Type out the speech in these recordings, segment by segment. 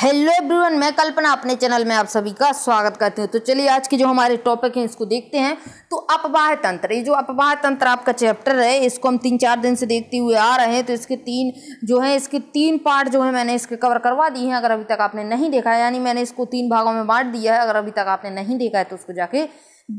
hello everyone मैं कल्पना अपने channel में आप सभी का स्वागत करती हूँ तो चलिए आज की जो हमारे टॉपिक है इसको देखते हैं तो अपवाह तंत्र ये जो अपवाह तंत्र आपका चैप्टर है इसको हम तीन चार दिन से देखते हुए आ रहे हैं तो इसके तीन जो है इसके तीन पार्ट जो है मैंने इसके कवर करवा दिए हैं अगर अभी तक आपने नहीं देखा है यानी मैंने इसको तीन भागों में बांट दिया है अगर अभी तक आपने नहीं देखा है तो उसको जाके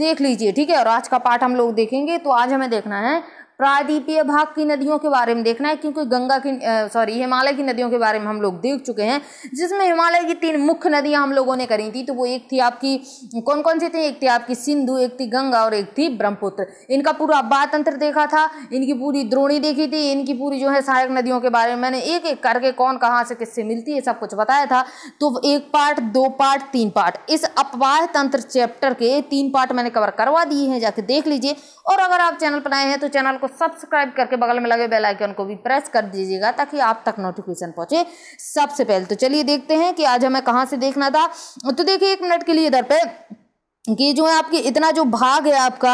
देख लीजिए ठीक है और आज का पार्ट हम लोग देखेंगे तो आज हमें देखना है प्रायद्वीपीय भाग की नदियों के बारे में देखना है क्योंकि गंगा की सॉरी हिमालय की नदियों के बारे में हम लोग देख चुके हैं जिसमें हिमालय की तीन मुख्य नदियां हम लोगों ने करी थी तो वो एक थी आपकी कौन कौन सी थी एक थी आपकी सिंधु एक थी गंगा और एक थी ब्रह्मपुत्र इनका पूरा बातंत्र देखा था इनकी पूरी द्रोणी देखी थी इनकी पूरी जो है सहायक नदियों के बारे में मैंने एक एक करके कौन कहाँ से किससे मिलती है सब कुछ बताया था तो एक पार्ट दो पार्ट तीन पार्ट इस अपवाह तंत्र चैप्टर के तीन पार्ट मैंने कवर करवा दिए हैं जाके देख लीजिए और अगर आप चैनल पर आए हैं तो चैनल को सब्सक्राइब करके बगल में लगे बेल आइकन को भी प्रेस कर दीजिएगा ताकि आप तक नोटिफिकेशन पहुंचे सबसे पहले तो चलिए देखते हैं कि आज हमें कहाँ से देखना था तो देखिए एक मिनट के लिए इधर पे कि जो है आपके इतना जो भाग है आपका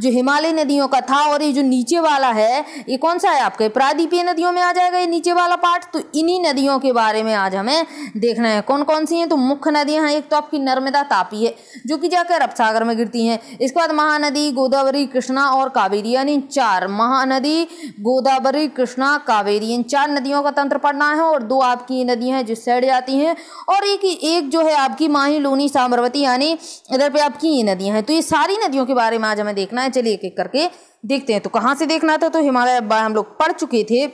जो हिमालय नदियों का था और ये जो नीचे वाला है ये कौन सा है आपके प्रादीपीय नदियों में आ जाएगा ये नीचे वाला पार्ट तो इन्हीं नदियों के बारे में आज हमें देखना है कौन कौन सी हैं तो मुख्य नदियां हैं एक तो आपकी नर्मदा तापी है जो कि जाकर अब सागर में गिरती हैं इसके बाद महानदी गोदावरी कृष्णा और कावेरी यानी चार महानदी गोदावरी कृष्णा कावेरी इन चार नदियों का तंत्र पढ़ना है और दो आपकी नदियां हैं जो सैड जाती हैं और एक एक जो है आपकी माही लोनी साम्रवती यानी इधर पे आपकी ये नदियाँ हैं तो ये सारी नदियों के बारे में आज हमें देखना है चलिए एक एक करके देखते हैं तो कहाँ से देखना था तो हिमालय हम लोग पढ़ चुके थे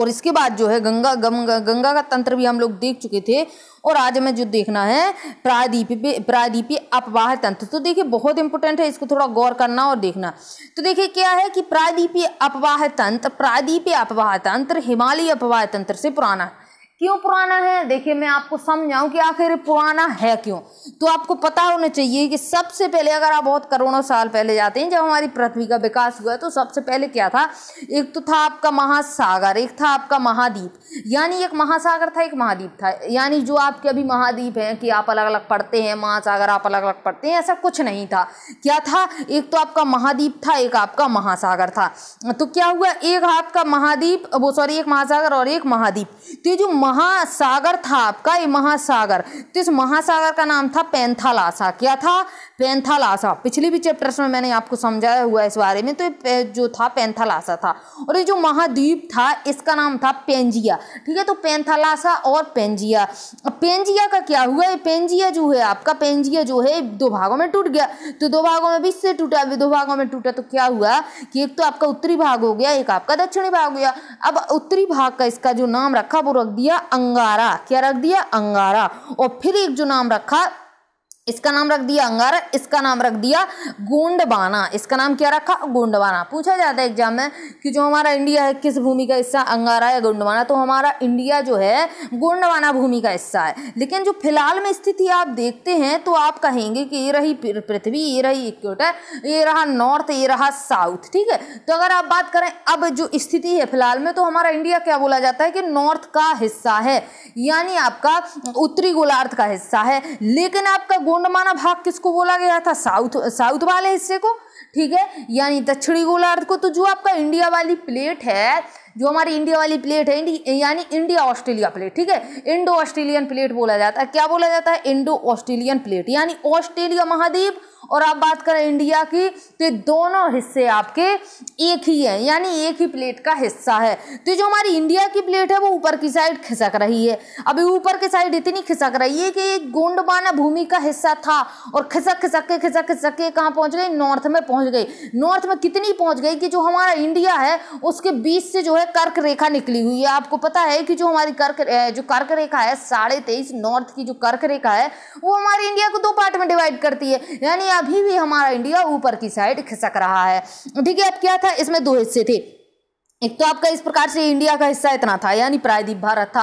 और इसके बाद जो है गंगा गंगा गंगा का तंत्र भी हम लोग देख चुके थे और आज हमें जो देखना है प्रायद्वीप प्रायद्वीपी अपवाह तंत्र तो देखिए बहुत इंपॉर्टेंट है इसको थोड़ा गौर करना और देखना तो देखिए क्या है कि प्रायद्वीपी अपवाह तंत्र प्रायद्वीपी अपवाह तंत्र हिमालयी अपवाह तंत्र से पुराना है क्यों पुराना है देखिए मैं आपको समझाऊं कि आखिर पुराना है क्यों तो आपको पता होना चाहिए कि सबसे पहले अगर आप बहुत करोड़ों साल पहले जाते हैं जब हमारी पृथ्वी का विकास हुआ तो सबसे पहले क्या था एक तो था आपका महासागर एक था आपका महाद्वीप यानी एक महासागर था एक महाद्वीप था यानी जो आपके अभी महाद्वीप हैं कि आप अलग अलग पढ़ते हैं महासागर आप अलग अलग पढ़ते हैं ऐसा कुछ नहीं था क्या था एक तो आपका महाद्वीप था एक आपका महासागर था तो क्या हुआ एक आपका महाद्वीप वो सॉरी एक महासागर और एक महाद्वीप तो ये जो महासागर था आपका ये महासागर तो इस महासागर का नाम था पैंथालासा क्या था पैंथालासा पिछले भी चैप्टर्स में मैंने आपको समझाया हुआ है इस बारे में तो जो था पैंथालासा था और ये जो महाद्वीप था इसका नाम था पेंजिया ठीक है तो पैंथालासा और पेंजिया पेंजिया का क्या हुआ ये पेंजिया जो है आपका पेंजिया जो है दो भागों में टूट गया तो दो भागों में भी इससे टूटा दो भागों में टूटा तो क्या हुआ कि एक तो आपका उत्तरी भाग हो गया एक आपका दक्षिणी भाग हो गया अब उत्तरी भाग का इसका जो नाम रखा वो रख दिया अंगारा क्या रख दिया अंगारा और फिर एक जो नाम रखा इसका नाम रख दिया अंगारा इसका नाम रख दिया गोंडवाना इसका नाम क्या रखा गोंडवाना पूछा जाता है एग्जाम में कि जो हमारा इंडिया है किस भूमि का हिस्सा अंगारा या गोंडवाना तो हमारा इंडिया जो है गोंडवाना भूमि का हिस्सा है लेकिन जो फिलहाल में स्थिति आप देखते हैं तो आप कहेंगे कि ये रही पृथ्वी ये रही इक्वेटर ये रहा नॉर्थ ये रहा साउथ ठीक है तो अगर आप बात करें अब जो स्थिति है फिलहाल में तो हमारा इंडिया क्या बोला जाता है कि नॉर्थ का हिस्सा है यानी आपका उत्तरी गोलार्थ का हिस्सा है लेकिन आपका गोंडमाना भाग किसको बोला गया था साउथ साउथ वाले हिस्से को ठीक है यानी दक्षिणी गोलार्ध को तो जो आपका इंडिया वाली प्लेट है जो हमारी इंडिया वाली प्लेट है यानी इंडिया ऑस्ट्रेलिया प्लेट ठीक है इंडो ऑस्ट्रेलियन प्लेट बोला जाता है क्या बोला जाता है इंडो ऑस्ट्रेलियन प्लेट यानी ऑस्ट्रेलिया महाद्वीप और आप बात करें इंडिया की तो दोनों हिस्से आपके एक ही हैं यानी एक ही प्लेट का हिस्सा है तो जो हमारी इंडिया की प्लेट है वो ऊपर की साइड खिसक रही है अभी ऊपर की साइड इतनी खिसक रही है कि एक गोंडवाना भूमि का हिस्सा था और खिसक खिसक के खिसक खिसक के कहाँ पहुँच गई नॉर्थ में पहुँच गई नॉर्थ में कितनी पहुँच गई कि जो हमारा इंडिया है उसके बीच से जो है कर्क रेखा निकली हुई है आपको पता है कि जो हमारी कर्क जो कर्क रेखा है साढ़े तेईस नॉर्थ की जो कर्क रेखा है वो हमारे इंडिया को दो पार्ट में डिवाइड करती है यानी अभी भी हमारा इंडिया ऊपर की साइड खिसक रहा है ठीक है अब क्या था इसमें दो हिस्से थे एक तो आपका इस प्रकार से इंडिया का हिस्सा इतना था यानी प्रायद्वीप भारत था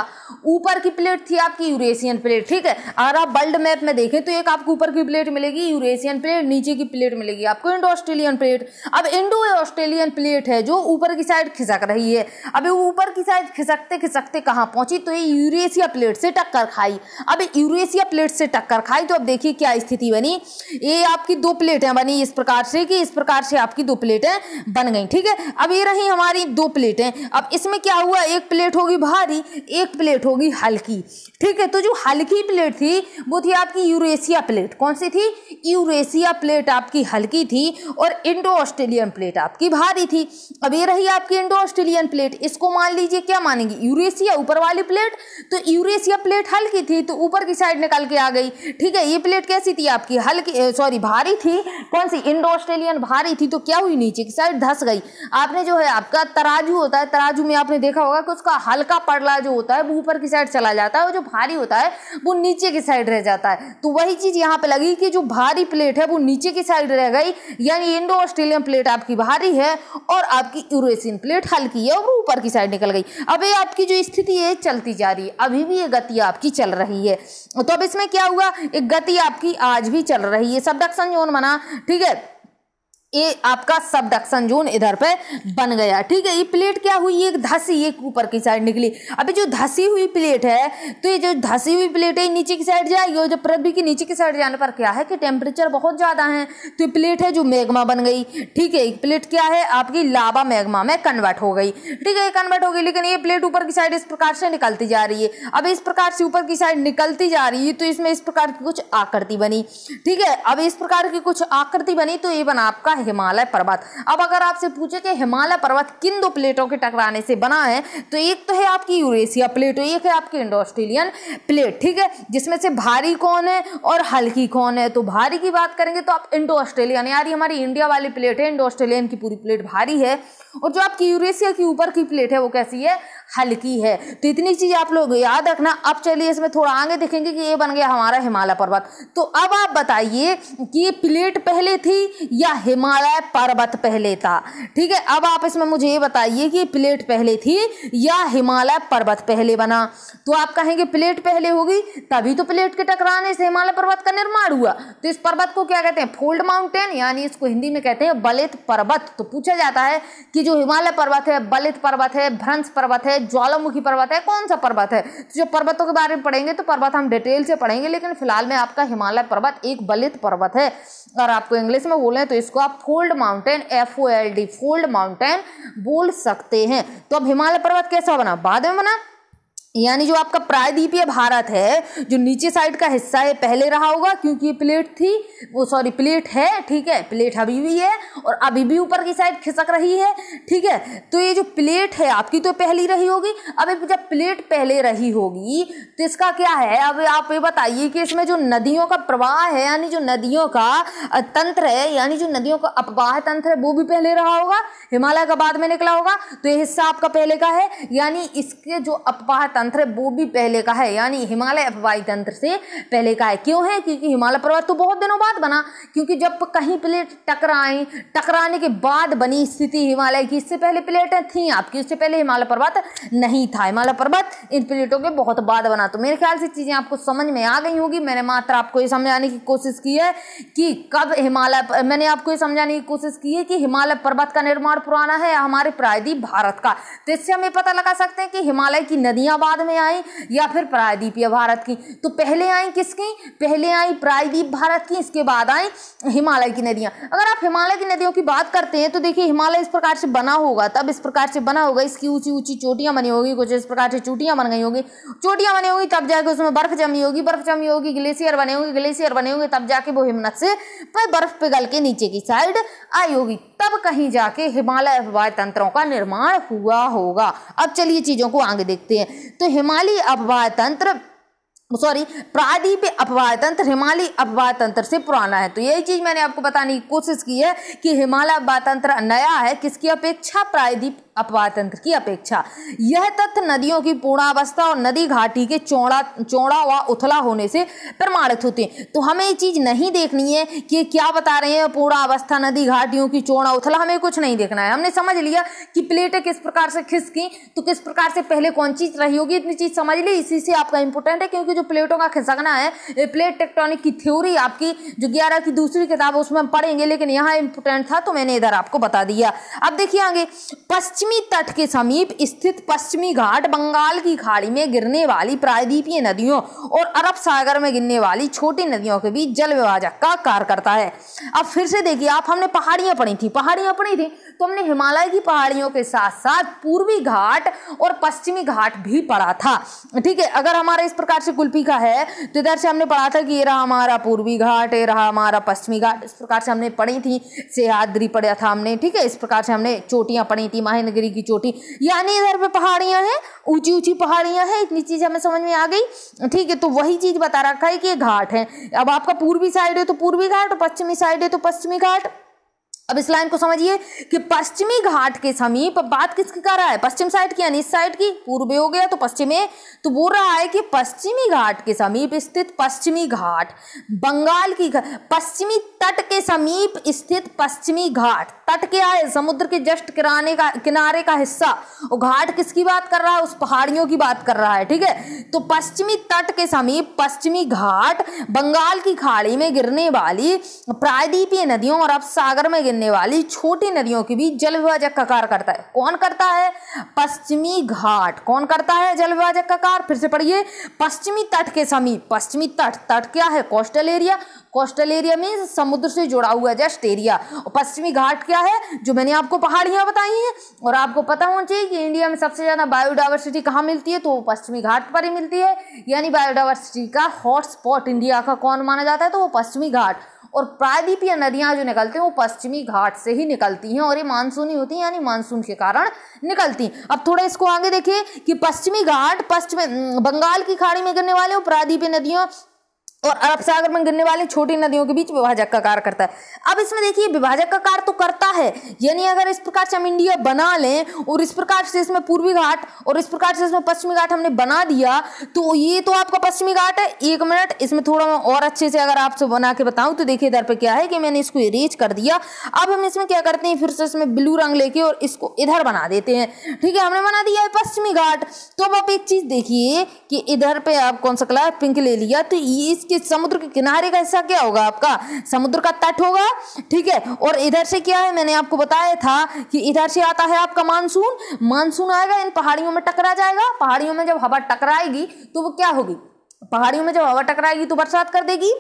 ऊपर की प्लेट थी आपकी यूरेशियन प्लेट ठीक है अगर आप वर्ल्ड मैप में देखें तो एक आपको ऊपर की प्लेट मिलेगी यूरेशियन प्लेट नीचे की प्लेट मिलेगी आपको इंडो ऑस्ट्रेलियन प्लेट अब इंडो ऑस्ट्रेलियन प्लेट है जो ऊपर की साइड खिसक रही है अब ऊपर की साइड खिसकते खिसकते कहाँ पहुंची तो ये यूरेशिया प्लेट से टक्कर खाई अब यूरेशिया प्लेट से टक्कर खाई तो अब देखिए क्या स्थिति बनी ये आपकी दो प्लेटें बनी इस प्रकार से कि इस प्रकार से आपकी दो प्लेटें बन गई ठीक है अब ये रही हमारी दो प्लेटें अब इसमें क्या हुआ एक प्लेट होगी भारी एक प्लेट होगी हल्की ठीक है तो जो हल्की प्लेट थी वो थी आपकी यूरेशिया प्लेट कौन सी थी यूरेशिया प्लेट आपकी हल्की थी और इंडो ऑस्ट्रेलियन प्लेट आपकी भारी थी अब ये रही आपकी इंडो ऑस्ट्रेलियन प्लेट इसको मान लीजिए क्या मानेंगे यूरेशिया ऊपर वाली प्लेट तो यूरेशिया प्लेट हल्की थी तो ऊपर की साइड निकल के आ गई ठीक है ये प्लेट कैसी थी आपकी हल्की सॉरी भारी थी कौन सी इंडो ऑस्ट्रेलियन भारी थी तो क्या हुई नीचे की साइड धस गई आपने जो है आपका तरा तराजू होता है तराजू में आपने देखा होगा कि उसका हल्का पड़ला जो होता है वो ऊपर की साइड चला जाता है और जो भारी होता है वो नीचे की साइड रह जाता है तो वही चीज़ यहाँ पे लगी कि जो भारी प्लेट है वो नीचे की साइड रह गई यानी इंडो ऑस्ट्रेलियन प्लेट आपकी भारी है और आपकी यूरोसियन प्लेट हल्की है और वो ऊपर की साइड निकल गई अब ये आपकी जो स्थिति है चलती जा रही है अभी भी ये गति आपकी चल रही है तो अब इसमें क्या हुआ एक गति आपकी आज भी चल रही है सबडक्शन जोन मना ठीक है ये आपका सब डक्सन जोन इधर पे बन गया ठीक है ये प्लेट क्या हुई एक धसी एक ऊपर की साइड निकली अभी जो धसी हुई प्लेट है तो ये जो धसी हुई प्लेट है नीचे की साइड जाएगी और जब पृथ्वी की नीचे की साइड जाने पर क्या है कि टेम्परेचर बहुत ज़्यादा है तो ये प्लेट है जो मैग्मा बन गई ठीक है एक प्लेट क्या है आपकी लावा मैग्मा में कन्वर्ट हो गई ठीक है कन्वर्ट हो गई लेकिन ये प्लेट ऊपर की साइड इस प्रकार से निकलती जा रही है अब इस प्रकार से ऊपर की साइड निकलती जा रही है तो इसमें इस प्रकार की कुछ आकृति बनी ठीक है अब इस प्रकार की कुछ आकृति बनी तो ये बना आपका हिमालय पर्वत अब अगर आपसे पूछे कि हिमालय पर्वत किन दो प्लेटों के टकराने से बना है तो एक तो है आपकी यूरेशिया प्लेट एक है आपकी इंडो ऑस्ट्रेलियन प्लेट ठीक है जिसमें से भारी कौन है और हल्की कौन है तो भारी की बात करेंगे तो आप इंडो ऑस्ट्रेलियन यार हमारी इंडिया वाली प्लेट है इंडो ऑस्ट्रेलियन की पूरी प्लेट भारी है और जो आपकी यूरेशिया की ऊपर की प्लेट है वो कैसी है हल्की है तो इतनी चीज़ आप लोग याद रखना अब चलिए इसमें थोड़ा आगे देखेंगे कि ये बन गया हमारा हिमालय पर्वत तो अब आप बताइए कि ये प्लेट पहले थी या हिमालय पर्वत पहले था ठीक है अब आप इसमें मुझे ये बताइए कि प्लेट पहले थी या हिमालय पर्वत पहले बना तो आप कहेंगे प्लेट पहले होगी तभी तो प्लेट के टकराने से हिमालय पर्वत का निर्माण हुआ तो इस पर्वत को क्या कहते हैं फोल्ड माउंटेन यानी इसको हिंदी में कहते हैं बलित पर्वत तो पूछा जाता है कि जो हिमालय पर्वत है बलित पर्वत है भ्रंश पर्वत है है ज्वालामुखी पर्वत है कौन सा पर्वत है तो जो पर्वतों के बारे में पढ़ेंगे तो पर्वत हम डिटेल से पढ़ेंगे लेकिन फिलहाल में आपका हिमालय पर्वत एक बलित पर्वत है अगर आपको इंग्लिश में बोले तो इसको आप fold mountain F O L D fold mountain बोल सकते हैं तो अब हिमालय पर्वत कैसा बना बाद में बना यानी जो आपका प्रायद्वीपीय भारत है जो नीचे साइड का हिस्सा है पहले रहा होगा क्योंकि ये प्लेट थी वो सॉरी प्लेट है ठीक है प्लेट अभी भी है और अभी भी ऊपर की साइड खिसक रही है ठीक है तो ये जो प्लेट है आपकी तो पहली रही होगी अब जब प्लेट पहले रही होगी तो इसका क्या है अब आप ये बताइए कि इसमें जो नदियों का प्रवाह है यानी जो नदियों का तंत्र है यानी जो नदियों का अपवाह तंत्र है वो भी पहले रहा होगा हिमालय का बाद में निकला होगा तो ये हिस्सा आपका पहले का है यानी इसके जो अपवाह तंत्र तंत्र है वो भी पहले का है यानी हिमालय अपवाई तंत्र से पहले का है क्यों है क्योंकि हिमालय पर्वत तो बहुत दिनों बाद बना क्योंकि जब कहीं प्लेट टकराएं टकराने के बाद बनी स्थिति हिमालय की इससे पहले प्लेटें थी आपकी उससे पहले हिमालय पर्वत नहीं था हिमालय पर्वत इन प्लेटों के बहुत बाद बना तो मेरे ख्याल से चीज़ें आपको समझ में आ गई होगी मैंने मात्र आपको ये समझाने की कोशिश की है कि कब हिमालय मैंने आपको ये समझाने की कोशिश की है कि हिमालय पर्वत का निर्माण पुराना है हमारे प्रायदीप भारत का तो इससे हमें पता लगा सकते हैं कि हिमालय की नदियां बाद बाद में आई या फिर प्रायद्वीपीय भारत की तो पहले आई किसकी पहले आई प्रायद्वीप भारत की इसके बाद आई हिमालय की नदियाँ अगर आप हिमालय की नदियों की बात करते हैं तो देखिए हिमालय इस प्रकार से बना होगा तब इस प्रकार से बना होगा इसकी ऊंची ऊंची चोटियाँ बनी होगी कुछ इस प्रकार से चोटियाँ बन गई होगी चोटियाँ बनी होगी तब जाके उसमें बर्फ जमी होगी बर्फ जमी होगी ग्लेशियर बने होंगे ग्लेशियर बने होंगे तब जाके वो हिमनत से पर बर्फ पिघल के नीचे की साइड आई होगी तब कहीं जाके हिमालय तंत्रों का निर्माण हुआ होगा अब चलिए चीज़ों को आगे देखते हैं तो तो हिमालय अपवाह तंत्र सॉरी प्रादीप अपवाह तंत्र हिमालय अपवाह तंत्र से पुराना है तो यही चीज मैंने आपको बताने की कोशिश की है कि हिमालय अपवाह तंत्र नया है किसकी अपेक्षा प्रादीप अपवाह तंत्र की अपेक्षा यह तथ्य नदियों की पूर्णावस्था और नदी घाटी के चौड़ा चौड़ा व उथला होने से प्रमाणित होते हैं तो हमें ये चीज़ नहीं देखनी है कि क्या बता रहे हैं पूर्णावस्था नदी घाटियों की चौड़ा उथला हमें कुछ नहीं देखना है हमने समझ लिया कि प्लेटें किस प्रकार से खिसकी तो किस प्रकार से पहले कौन चीज़ रही होगी इतनी चीज़ समझ ली इसी से आपका इंपोर्टेंट है क्योंकि जो प्लेटों का खिसकना है प्लेट टेक्टोनिक की थ्योरी आपकी जो ग्यारह की दूसरी किताब उसमें हम पढ़ेंगे लेकिन यहाँ इंपोर्टेंट था तो मैंने इधर आपको बता दिया अब देखिए आगे पश्चिम पश्चिमी तट के समीप स्थित पश्चिमी घाट बंगाल की खाड़ी में गिरने वाली प्रायद्वीपीय नदियों और अरब सागर में गिरने वाली छोटी नदियों के बीच जल विभाजक का कार्य करता है अब फिर से देखिए आप हमने पहाड़ियां पढ़ी थी पहाड़ियां पढ़ी थी तुमने हिमालय की पहाड़ियों के साथ साथ पूर्वी घाट और पश्चिमी घाट भी पढ़ा था ठीक है अगर हमारा इस प्रकार से कुल्पी का है तो इधर से हमने पढ़ा था कि ये रहा हमारा पूर्वी घाट ये रहा हमारा पश्चिमी घाट इस प्रकार से हमने पढ़ी थी सेहाद्री पढ़ा था हमने ठीक है इस प्रकार से हमने चोटियाँ पढ़ी थी महेंद्रगिरी की चोटी यानी इधर पे पहाड़ियाँ हैं ऊंची ऊंची पहाड़ियाँ हैं इतनी चीज़ हमें समझ में आ गई ठीक है तो वही चीज़ बता रखा है कि ये घाट है अब आपका पूर्वी साइड है तो पूर्वी घाट पश्चिमी साइड है तो पश्चिमी घाट अब लाइन को समझिए कि पश्चिमी घाट के समीप बात किसकी कर रहा है पश्चिम साइड की यानी इस साइड की पूर्व हो गया तो पश्चिम में तो बोल रहा है कि पश्चिमी घाट के समीप स्थित पश्चिमी घाट बंगाल की पश्चिमी तट के समीप स्थित पश्चिमी घाट तट क्या है समुद्र के जस्ट किराने का किनारे का हिस्सा और घाट किसकी बात कर रहा है उस पहाड़ियों की बात कर रहा है ठीक है तो पश्चिमी तट के समीप पश्चिमी घाट बंगाल की खाड़ी में गिरने वाली प्रायद्वीपीय नदियों और अब सागर में गिरने वाली छोटी नदियों की भी जल विभाजक का कार्य करता है कौन करता है पश्चिमी घाट कौन करता है जल विभाजक का कार्य फिर से पढ़िए पश्चिमी तट के समीप पश्चिमी तट तट क्या है coastal area coastal area means समुद्र से जुड़ा हुआ जस्ट एरिया और पश्चिमी घाट क्या है जो मैंने आपको पहाड़ियाँ बताई हैं और आपको पता होना चाहिए कि इंडिया में सबसे ज़्यादा बायोडाइवर्सिटी कहाँ मिलती है तो वो पश्चिमी घाट पर ही मिलती है यानी बायोडाइवर्सिटी का हॉटस्पॉट इंडिया का कौन माना जाता है तो वो पश्चिमी घाट और प्रायद्वीपीय नदियाँ जो निकलती हैं वो पश्चिमी घाट से ही निकलती हैं और ये मानसूनी होती हैं यानी मानसून के कारण निकलती हैं अब थोड़ा इसको आगे देखिए कि पश्चिमी घाट पश्चिम बंगाल की खाड़ी में गिरने वाले और प्रायद्वीपीय नदियों और अरब सागर में गिरने वाली छोटी नदियों के बीच विभाजक का कार्य करता है अब इसमें देखिए विभाजक का कार्य तो करता है यानी अगर इस प्रकार से हम इंडिया बना लें और इस प्रकार से इसमें पूर्वी घाट और इस प्रकार से इसमें पश्चिमी घाट हमने बना दिया तो ये तो आपका पश्चिमी घाट है एक मिनट इसमें थोड़ा मैं और अच्छे से अगर आपसे बना के बताऊं तो देखिए इधर पे क्या है कि मैंने इसको इरेज कर दिया अब हम इसमें क्या करते हैं फिर से इसमें ब्लू रंग लेके और इसको इधर बना देते हैं ठीक है हमने बना दिया है पश्चिमी घाट तो अब आप एक चीज देखिए कि इधर पे आप कौन सा कलर पिंक ले लिया तो ये इसके कि समुद्र के किनारे का हिस्सा क्या होगा आपका समुद्र का तट होगा ठीक है और इधर से क्या है मैंने आपको बताया था कि इधर से आता है आपका मानसून मानसून आएगा इन पहाड़ियों में टकरा जाएगा पहाड़ियों में जब हवा टकराएगी तो वो क्या होगी पहाड़ियों में जब हवा टकराएगी तो बरसात कर देगी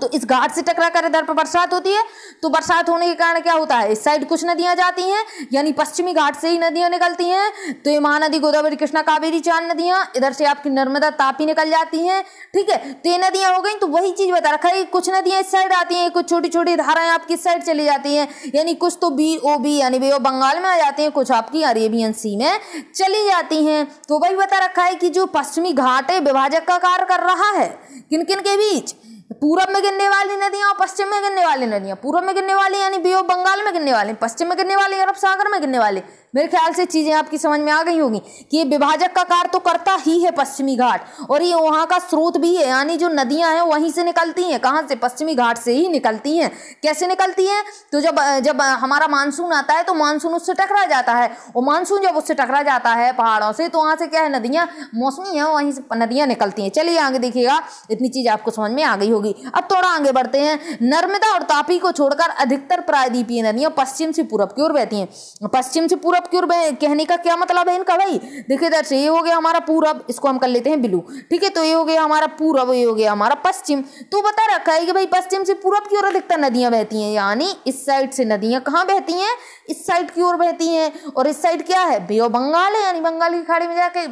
तो इस घाट से टकरा कर इधर पर बरसात होती है तो बरसात होने के कारण क्या होता है इस साइड कुछ नदियां जाती हैं यानी पश्चिमी घाट से ही नदियां निकलती हैं तो ये महानदी गोदावरी कृष्णा कावेरी चार नदियां इधर से आपकी नर्मदा तापी निकल जाती हैं ठीक है तो ये नदियां हो गई तो वही चीज़ बता रखा है कुछ नदियां इस साइड आती हैं कुछ छोटी छोटी धाराएं आपकी इस साइड चली जाती हैं यानी कुछ तो बी ओ बी यानी वे बंगाल में आ जाती हैं कुछ आपकी अरेबियन सी में चली जाती हैं तो वही बता रखा है कि जो पश्चिमी घाट है विभाजक का कार्य कर रहा है किन किन के बीच पूर्व में गिरने वाली नदियाँ और पश्चिम में गिरने वाली नदियाँ पूर्व में गिरने वाली यानी बी बंगाल में गिरने वाले पश्चिम में गिरने वाले अरब सागर में गिरने वाले मेरे ख्याल से चीज़ें आपकी समझ में आ गई होगी कि ये विभाजक का कार्य तो करता ही है पश्चिमी घाट और ये वहाँ का स्रोत भी है यानी जो नदियां हैं वहीं से निकलती हैं कहाँ से पश्चिमी घाट से ही निकलती हैं कैसे निकलती हैं तो जब जब हमारा मानसून आता है तो मानसून उससे टकरा जाता है और मानसून जब उससे टकरा जाता है पहाड़ों से तो वहां से क्या है नदियाँ मौसमी हैं वहीं से नदियाँ निकलती हैं चलिए आगे देखिएगा इतनी चीज़ आपको समझ में आ गई होगी अब थोड़ा आगे बढ़ते हैं नर्मदा और तापी को छोड़कर अधिकतर प्रायद्वीपीय नदियाँ पश्चिम से पूरब की ओर बहती हैं पश्चिम से पूरब ऑब्क्यूर है कहने का क्या मतलब है इनका भाई देखिए दर्शक ये हो गया हमारा पूरब इसको हम कर लेते हैं ब्लू ठीक है तो ये हो गया हमारा पूरब ये हो गया हमारा पश्चिम तो बता रखा है कि भाई पश्चिम से पूरब की ओर अधिकतर नदियाँ बहती हैं यानी इस साइड से नदियाँ कहाँ बहती हैं इस साइड की ओर बहती हैं और इस साइड क्या है बे बंगाल है यानी बंगाल की खाड़ी में जाके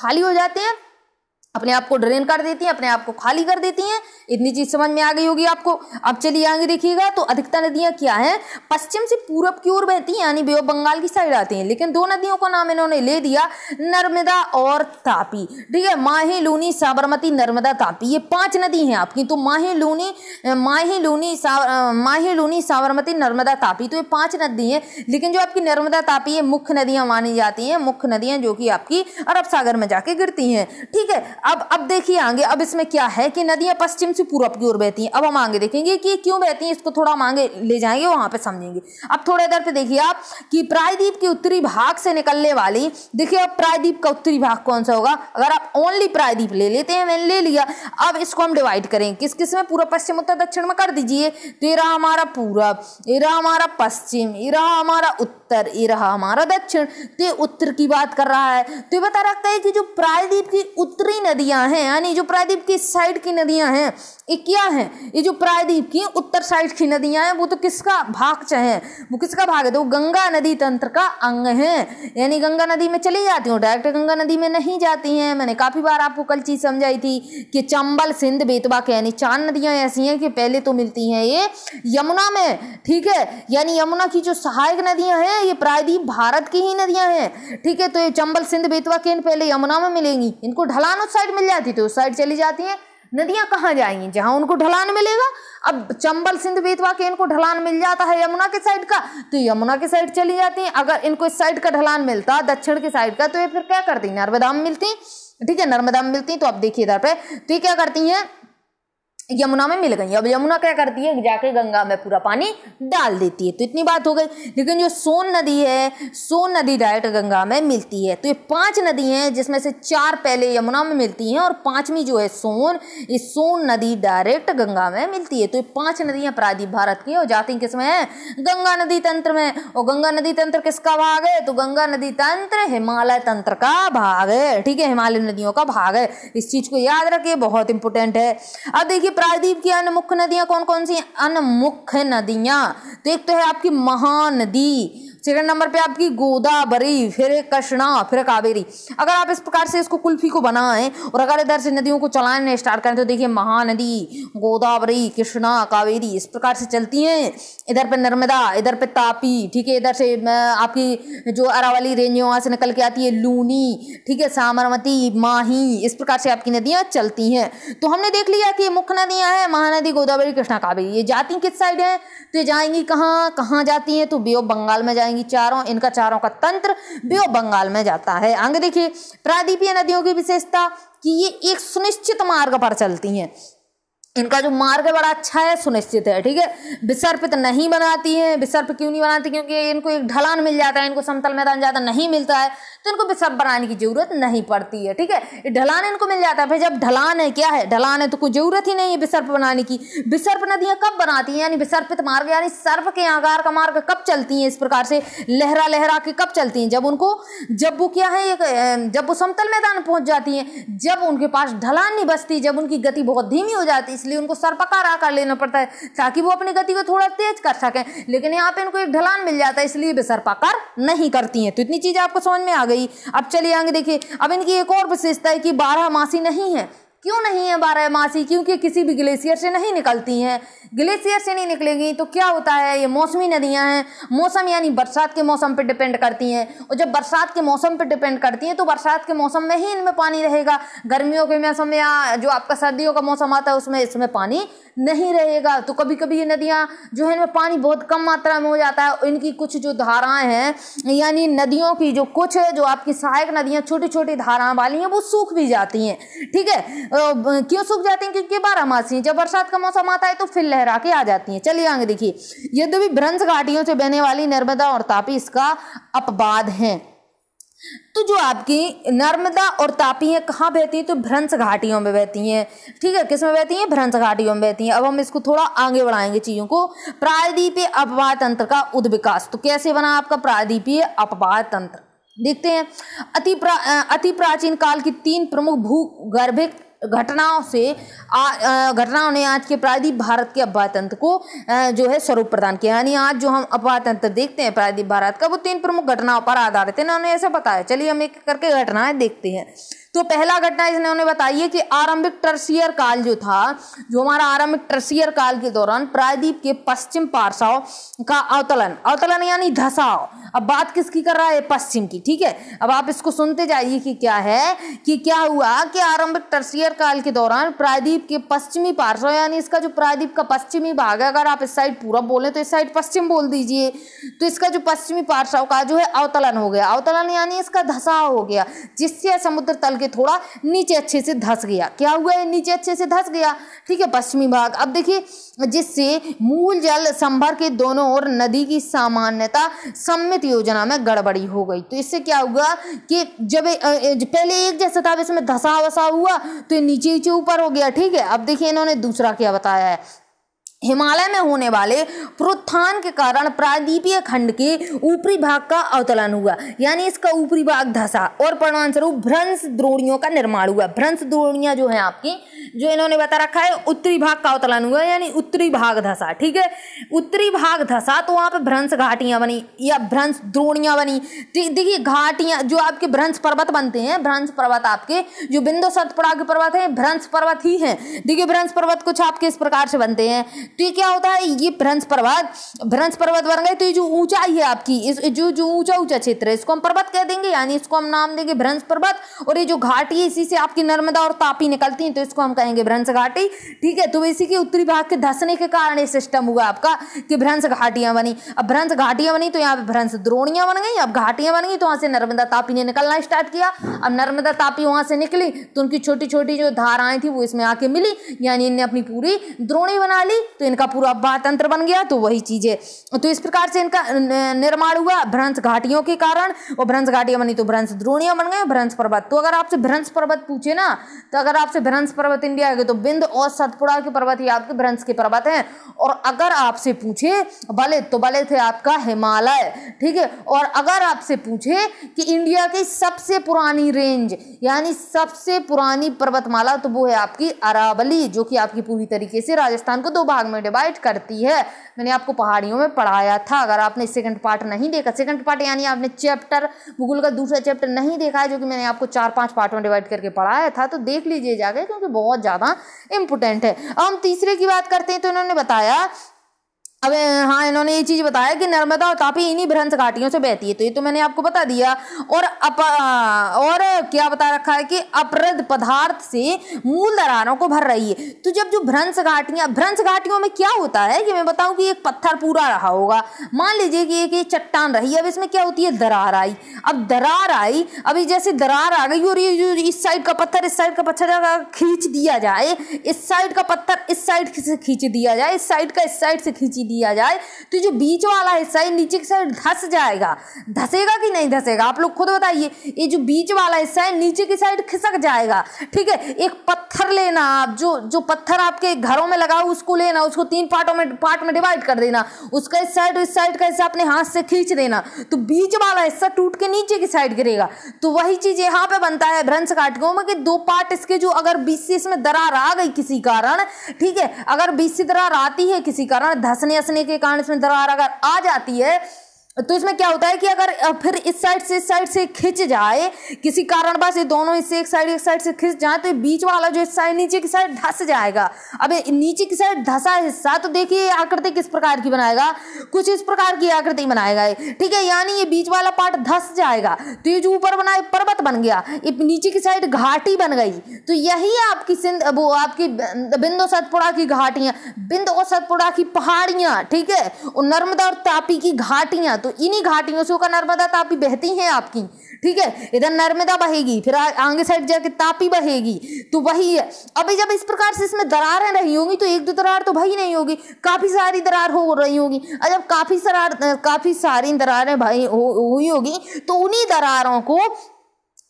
खाली हो जाते हैं अपने आप को ड्रेन कर देती हैं अपने आप को खाली कर देती हैं इतनी चीज समझ में आ गई होगी आपको अब चलिए आगे देखिएगा तो अधिकतर नदियां क्या हैं पश्चिम से पूरब की ओर बहती हैं यानी बे बंगाल की साइड आती हैं लेकिन दो नदियों का नाम इन्होंने ले दिया नर्मदा और तापी ठीक है माही लूनी साबरमती नर्मदा तापी ये पांच नदी हैं आपकी तो माही लूनी माही लूनी माही लूनी साबरमती नर्मदा तापी तो ये पांच नदी है लेकिन जो आपकी नर्मदा तापी है मुख्य नदियां मानी जाती हैं मुख्य नदियां जो कि आपकी अरब सागर में जाके गिरती हैं ठीक है अब अब देखिए आगे अब इसमें क्या है कि नदियां पश्चिम से पूर्व की ओर बहती हैं अब हम आगे देखेंगे कि क्यों बहती हैं इसको थोड़ा हम आगे ले जाएंगे वहां पे समझेंगे अब थोड़ा इधर पे देखिए आप कि प्रायद्वीप के उत्तरी भाग से निकलने वाली देखिए अब प्रायद्वीप का उत्तरी भाग कौन सा होगा अगर आप ओनली प्रायद्वीप ले लेते हैं मैंने ले लिया अब इसको हम डिवाइड करें किस किस में पूरा पश्चिम उत्तर दक्षिण में कर दीजिए तो ये रहा हमारा पूरब ये रहा हमारा पश्चिम ये रहा हमारा उत्तर उत्तर ये रहा हमारा दक्षिण तो उत्तर की बात कर रहा है तो ये बता रखता है कि जो प्रायद्वीप की उत्तरी नदियां हैं यानी जो प्रायद्वीप की साइड की नदियां हैं ये क्या है ये जो प्रायद्वीप की उत्तर साइड की नदियां हैं वो तो किसका भाग चाहे वो किसका भाग है तो गंगा नदी तंत्र का अंग है यानी गंगा नदी में चली जाती हूँ डायरेक्ट गंगा नदी में नहीं जाती हैं मैंने काफ़ी बार आपको कल चीज़ समझाई थी कि चंबल सिंध बेतवा के यानी चार नदियाँ ऐसी हैं कि पहले तो मिलती हैं ये यमुना में ठीक है यानी यमुना की जो सहायक नदियाँ हैं ये प्रायद्वीप भारत की ही नदियाँ हैं ठीक है तो ये चंबल सिंध बेतवा के पहले यमुना में मिलेंगी इनको ढलान उस साइड मिल जाती तो उस साइड चली जाती हैं नदियां कहाँ जाएंगी जहां उनको ढलान मिलेगा अब चंबल सिंध बेतवा के इनको ढलान मिल जाता है यमुना के साइड का तो यमुना के साइड चली जाती है अगर इनको इस साइड का ढलान मिलता दक्षिण के साइड का तो ये फिर क्या करती नर्मदा में मिलती ठीक है नर्मदा में मिलती तो आप देखिए इधर पर तो ये क्या करती हैं यमुना में मिल गई अब यमुना क्या करती है जाके गंगा में पूरा पानी डाल देती है तो इतनी बात हो गई लेकिन जो सोन नदी है सोन नदी डायरेक्ट गंगा में मिलती है तो ये पांच नदी हैं जिसमें से चार पहले यमुना में मिलती हैं और पांचवी जो है सोन ये सोन नदी डायरेक्ट गंगा में मिलती है तो ये पांच नदियाँ प्रादीप भारत की और जाती किसमें में है गंगा नदी तंत्र में और गंगा नदी तंत्र किसका भाग है तो गंगा नदी तंत्र हिमालय तंत्र का भाग है ठीक है हिमालय नदियों का भाग है इस चीज़ को याद रखिए बहुत इंपॉर्टेंट है अब देखिए प्रायद्वीप की अन्य मुख्य नदियां कौन कौन सी अन्य मुख्य नदियां तो एक तो है आपकी महानदी सेकंड नंबर पे आपकी गोदावरी फिर कृष्णा फिर कावेरी अगर आप इस प्रकार से इसको कुल्फी को बनाएं और अगर इधर से नदियों को चलाने स्टार्ट करें तो देखिए महानदी गोदावरी कृष्णा कावेरी इस प्रकार से चलती हैं इधर पे नर्मदा इधर पे तापी ठीक है इधर से आपकी जो अरावली रेंज वहाँ से निकल के आती है लूनी ठीक है सामरमती माही इस प्रकार से आपकी नदियाँ चलती हैं तो हमने देख लिया कि मुख्य नदियाँ हैं महानदी गोदावरी कृष्णा कावेरी ये जाती किस साइड है तो ये जाएंगी कहाँ कहाँ जाती हैं तो बे ऑफ बंगाल में जाएंगी जाएंगी चारों इनका चारों का तंत्र भी वो बंगाल में जाता है अंग देखिए प्रादीपीय नदियों की विशेषता कि ये एक सुनिश्चित मार्ग पर चलती हैं इनका जो मार्ग बड़ा अच्छा है सुनिश्चित है ठीक है विसर्पित नहीं बनाती है विसर्प क्यों नहीं बनाती क्योंकि इनको एक ढलान मिल जाता है इनको समतल मैदान ज़्यादा नहीं मिलता है तो इनको सब बनाने की ज़रूरत नहीं पड़ती है ठीक है ढलान इनको मिल जाता है फिर जब ढलान है क्या है ढलान है तो कोई ज़रूरत ही नहीं है विसर्प बनाने की विसर्प नदियाँ कब बनाती हैं यानी बिसर्पित मार्ग यानी सर्प के आकार का मार्ग कब चलती हैं इस प्रकार से लहरा लहरा के कब चलती हैं जब उनको जब वो क्या है जब वो समतल मैदान पहुँच जाती हैं जब उनके पास ढलान नहीं बचती जब उनकी गति बहुत धीमी हो जाती है इसलिए उनको सर्पकार आकार लेना पड़ता है ताकि वो अपनी गति को थोड़ा तेज कर सकें लेकिन यहाँ पे इनको एक ढलान मिल जाता है इसलिए विसर्पाकार नहीं करती हैं तो इतनी चीज़ आपको समझ में आ गई गई अब चलिए आगे देखिए अब इनकी एक और विशेषता है कि बारह मासी नहीं है क्यों नहीं है बारह मासी क्योंकि किसी भी ग्लेशियर से नहीं निकलती हैं ग्लेशियर से नहीं निकलेगी तो क्या होता है ये मौसमी नदियाँ हैं मौसम यानी बरसात के मौसम पर डिपेंड करती हैं और जब बरसात के मौसम पर डिपेंड करती हैं तो बरसात के मौसम में ही इनमें पानी रहेगा गर्मियों के मौसम या जो आपका सर्दियों का मौसम आता है उसमें इसमें पानी नहीं रहेगा तो कभी कभी ये नदियाँ जो है इनमें पानी बहुत कम मात्रा में हो जाता है इनकी कुछ जो धाराएँ हैं यानी नदियों की जो कुछ जो आपकी सहायक नदियाँ छोटी छोटी धाराएँ वाली हैं वो सूख भी जाती हैं ठीक है क्यों सूख जाती हैं क्योंकि बारह बारहमासी जब बरसात का मौसम आता है तो फिर लहरा के आ जाती हैं चलिए आगे देखिए यद्यपि भ्रंश घाटियों से बहने वाली नर्मदा और तापी इसका अपवाद है तो जो आपकी नर्मदा और तापी है कहाँ बहती है तो भ्रंश घाटियों में बहती हैं ठीक है किस में बहती हैं भ्रंश घाटियों में बहती हैं अब हम इसको थोड़ा आगे बढ़ाएंगे चीज़ों को प्रायद्वीपीय अपवाद तंत्र का उद्विकास तो कैसे बना आपका प्रायद्वीपीय अपवाद तंत्र देखते हैं अति प्रा अति प्राचीन काल की तीन प्रमुख भूगर्भिक घटनाओं से घटनाओं ने आज के प्रायदीप भारत के अपवातंत्र को जो है स्वरूप प्रदान किया यानी आज जो हम अपवातंत्र देखते हैं प्रायदीप भारत का वो तीन प्रमुख घटनाओं पर आधारित है उन्होंने ऐसा बताया चलिए हम एक करके घटनाएं देखते हैं तो पहला घटना इन्होंने बताई है कि आरंभिक ट्रसियर काल जो था जो हमारा आरंभिक ट्रसियर काल के दौरान प्रायद्वीप के पश्चिम पार्श्व का अवतलन अवतलन यानी धसाव अब बात किसकी कर रहा है पश्चिम की ठीक है अब आप इसको सुनते जाइए कि क्या है कि क्या हुआ कि आरंभिक ट्रसियर काल के दौरान प्रायद्वीप के पश्चिमी पार्श्व यानी इसका जो प्रायद्वीप का पश्चिमी भाग है अगर आप इस साइड पूरा बोले तो इस साइड पश्चिम बोल दीजिए तो इसका जो पश्चिमी पार्श्व का जो है अवतलन हो गया अवतलन यानी इसका धसाव हो गया जिससे समुद्र तल के थोड़ा नीचे अच्छे से धस गया क्या हुआ है नीचे अच्छे से धस गया ठीक है पश्चिमी भाग अब देखिए जिससे मूल जल संभर के दोनों ओर नदी की सामान्यता सम्मित योजना में गड़बड़ी हो गई तो इससे क्या हुआ कि जब पहले एक जैसा था इसमें धसा वसा हुआ तो नीचे नीचे ऊपर हो गया ठीक है अब देखिए इन्होंने दूसरा क्या बताया है हिमालय में होने वाले प्रोत्थान के कारण प्रादीपीय खंड के ऊपरी भाग का अवतलन हुआ यानी इसका ऊपरी भाग धसा और परिणामस्वरूप भ्रंश द्रोणियों का निर्माण हुआ भ्रंश द्रोणियाँ जो हैं आपकी जो इन्होंने बता रखा है उत्तरी भाग का अवतलन हुआ यानी उत्तरी भाग धसा ठीक है उत्तरी भाग धसा तो वहाँ पर भ्रंश घाटियाँ बनी या भ्रंश द्रोणियाँ बनी देखिए घाटियाँ जो आपके भ्रंश पर्वत बनते हैं भ्रंश पर्वत आपके जो बिंदु सतपड़ा के पर्वत हैं भ्रंश पर्वत ही हैं देखिए भ्रंश पर्वत कुछ आपके इस प्रकार से बनते हैं तो ये क्या होता है ये भ्रंश पर्वत भ्रंश पर्वत बन गए तो ये जो ऊंचाई है आपकी इस जो जो ऊंचा ऊंचा क्षेत्र है इसको हम पर्वत कह देंगे यानी इसको हम नाम देंगे भ्रंश पर्वत और ये जो घाटी है इसी से आपकी नर्मदा और तापी निकलती है तो इसको हम कहेंगे भ्रंश घाटी ठीक है तो इसी के उत्तरी भाग के धसने के कारण ये सिस्टम हुआ आपका कि भ्रंश घाटियां बनी अब भ्रंश घाटियां बनी तो यहाँ पे भ्रंश द्रोणियां बन गई अब घाटियां बन गई तो वहां से नर्मदा तापी ने निकलना स्टार्ट किया अब नर्मदा तापी वहाँ से निकली तो उनकी छोटी छोटी जो धाराएं थी वो इसमें आके मिली यानी इनने अपनी पूरी द्रोणी बना ली तो इनका पूरा महातंत्र बन गया तो वही चीज है तो इस प्रकार से इनका निर्माण हुआ भ्रंश घाटियों के कारण और भ्रंश घाटियां बनी तो भ्रंश द्रोणियां बन गए भ्रंश पर्वत तो अगर आपसे भ्रंश पर्वत पूछे ना तो अगर आपसे भ्रंश पर्वत इंडिया आएगा तो बिंद और सतपुड़ा के पर्वत ही आपके भ्रंश के पर्वत हैं और अगर आपसे पूछे बले तो बले थे आपका हिमालय ठीक है और अगर आपसे पूछे कि इंडिया की सबसे पुरानी रेंज यानी सबसे पुरानी पर्वतमाला तो वो है आपकी अरावली जो कि आपकी पूरी तरीके से राजस्थान को दो भाग में डिवाइड करती है मैंने आपको पहाड़ियों में पढ़ाया था अगर आपने सेकंड पार्ट नहीं देखा सेकंड पार्ट यानी आपने चैप्टर भूगोल का दूसरा चैप्टर नहीं देखा है जो कि मैंने आपको चार पांच पार्ट में डिवाइड करके पढ़ाया था तो देख लीजिए जाके क्योंकि बहुत ज़्यादा इंपोर्टेंट है अब हम तीसरे की बात करते हैं तो इन्होंने बताया अब हाँ इन्होंने ये चीज़ बताया कि नर्मदा और तापी इन्हीं भ्रंश घाटियों से बहती है तो ये तो मैंने आपको बता दिया और अप और क्या बता रखा है कि अपरद पदार्थ से मूल दरारों को भर रही है तो जब जो भ्रंश घाटियाँ भ्रंश घाटियों में क्या होता है कि मैं बताऊँ कि एक पत्थर पूरा रहा होगा मान लीजिए कि एक ये चट्टान रही अब इसमें क्या होती है दरार आई अब दरार आई अभी जैसे दरार आ गई और ये इस साइड का पत्थर इस साइड का पत्थर खींच दिया जाए इस साइड का पत्थर इस साइड से खींच दिया जाए इस साइड का इस साइड से खींची दिया जाए तो जो बीच वाला हिस्सा है नीचे की साइड धस जाएगा धसेगा कि नहीं धसेगा आप लोग खुद बताइए ये जो बीच वाला हिस्सा है नीचे की साइड खिसक जाएगा ठीक है एक पत्थर लेना आप जो जो पत्थर आपके घरों में लगाओ उसको लेना उसको तीन पार्टों में पार्ट में डिवाइड कर देना उसका इस साइड इस साइड का हिस्सा अपने हाथ से खींच देना तो बीच वाला हिस्सा टूट के नीचे की साइड गिरेगा तो वही चीज यहाँ पे बनता है भ्रंश काटकों में कि दो पार्ट इसके जो अगर बीस से इसमें दरार आ गई किसी कारण ठीक है अगर बीस से दरार आती है किसी कारण धसने कसने के कारण इसमें दरार अगर आ जाती है तो इसमें क्या होता है कि अगर फिर इस साइड से इस साइड से खिंच जाए किसी कारण बस ये दोनों इससे एक साइड एक साइड से खिंच जाए तो बीच वाला जो हिस्सा है नीचे की साइड धस जाएगा अब नीचे की साइड धसा हिस्सा तो देखिए आकृति किस प्रकार की बनाएगा कुछ इस प्रकार की आकृति बनाएगा ठीक है यानी ये बीच वाला पार्ट धस जाएगा तो ये जो ऊपर बना पर्वत बन गया ये नीचे की साइड घाटी बन गई तो यही आपकी सिंध वो आपकी बिंदु सतपुड़ा की घाटियां बिंदु सतपुड़ा की पहाड़ियाँ ठीक है और नर्मदा और तापी की घाटियां तो इन्हीं घाटियों से होकर नर्मदा तापी बहती हैं आपकी ठीक है इधर नर्मदा बहेगी फिर आगे साइड जाके तापी बहेगी तो वही है अभी जब इस प्रकार से इसमें दरारें रही होंगी तो एक दो दरार तो भाई नहीं होगी काफ़ी सारी दरार हो रही होगी जब काफ़ी सरार काफ़ी सारी दरारें भई हुई होगी तो उन्हीं दरारों को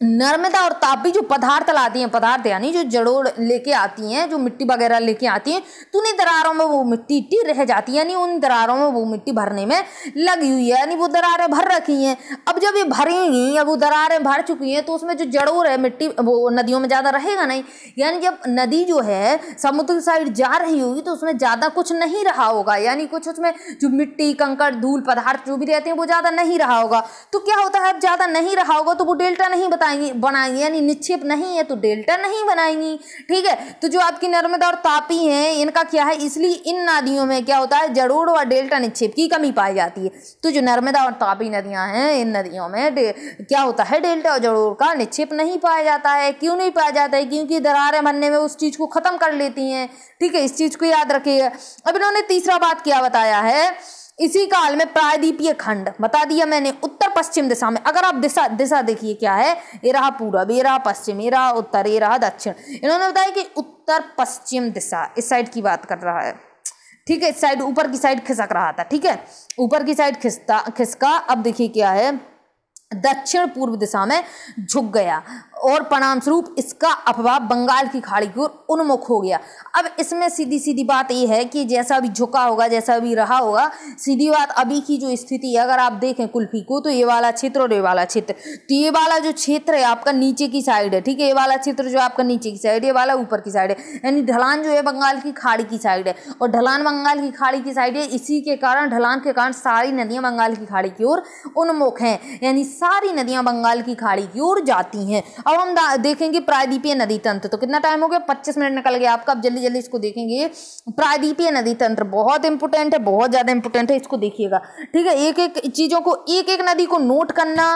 नर्मदा और तापी जो पदार्थ लाती हैं पदार्थ यानी जो जड़ोड़ लेके आती हैं जो मिट्टी वगैरह लेके आती हैं तो उन्हीं दरारों में वो मिट्टी इट्टी रह जाती है यानी उन दरारों में वो मिट्टी भरने में लगी हुई है यानी वो दरारें भर रखी हैं अब जब ये भरेंगी अब वो दरारें भर चुकी हैं तो उसमें जो जड़ोड़ है मिट्टी वो नदियों में ज़्यादा रहेगा नहीं यानी जब नदी जो है समुद्र साइड जा रही होगी तो उसमें ज़्यादा कुछ नहीं रहा होगा यानी कुछ उसमें जो मिट्टी कंकड़ धूल पदार्थ जो भी रहते हैं वो ज़्यादा नहीं रहा होगा तो क्या होता है अब ज़्यादा नहीं रहा होगा तो वो डेल्टा नहीं बताएंगे बनाएंगी बनाएंगी यानी निक्षेप नहीं है तो डेल्टा नहीं बनाएंगी ठीक है तो जो आपकी नर्मदा और तापी हैं इनका क्या है इसलिए इन नदियों में क्या होता है जरूर व डेल्टा निक्षेप की कमी पाई जाती है तो जो नर्मदा और तापी नदियाँ हैं इन नदियों में क्या होता है डेल्टा और जरूर का निक्षेप नहीं पाया जाता है क्यों नहीं पाया जाता है क्योंकि दरारें बनने में उस चीज़ को ख़त्म कर लेती हैं ठीक है इस चीज़ को याद रखिएगा अब इन्होंने तीसरा बात क्या बताया है इसी काल में प्रायद्वीपीय खंड बता दिया मैंने उत्तर पश्चिम दिशा में अगर आप दिशा दिशा देखिए क्या है ये रहा पूरब ये रहा पश्चिम ये रहा उत्तर ये रहा दक्षिण इन्होंने बताया कि उत्तर पश्चिम दिशा इस साइड की बात कर रहा है ठीक है इस साइड ऊपर की साइड खिसक रहा था ठीक है ऊपर की साइड खिसता खिसका अब देखिए क्या है दक्षिण पूर्व दिशा में झुक गया और स्वरूप इसका अफवाह बंगाल की खाड़ी की ओर उन्मुख हो गया अब इसमें सीधी सीधी बात यह है कि जैसा अभी झुका होगा जैसा भी रहा होगा सीधी बात अभी की जो स्थिति है अगर आप देखें कुल्फी को तो ये वाला क्षेत्र और ये वाला क्षेत्र तो ये वाला जो क्षेत्र है आपका नीचे की साइड है ठीक है ये वाला क्षेत्र जो आपका नीचे की साइड ये वाला ऊपर की साइड है यानी ढलान जो है बंगाल की खाड़ी की साइड है और ढलान बंगाल की खाड़ी की साइड है इसी के कारण ढलान के कारण सारी नदियाँ बंगाल की खाड़ी की ओर उन्मुख हैं यानी सारी नदियाँ बंगाल की खाड़ी की ओर जाती हैं अब हम देखेंगे प्रायद्वीपीय नदी तंत्र तो कितना टाइम हो गया पच्चीस मिनट निकल गया आपका अब जल्दी जल्दी इसको देखेंगे प्रायद्वीपीय नदी तंत्र बहुत इंपोर्टेंट है बहुत ज़्यादा इंपोर्टेंट है इसको देखिएगा ठीक है एक एक चीज़ों को एक एक नदी को नोट करना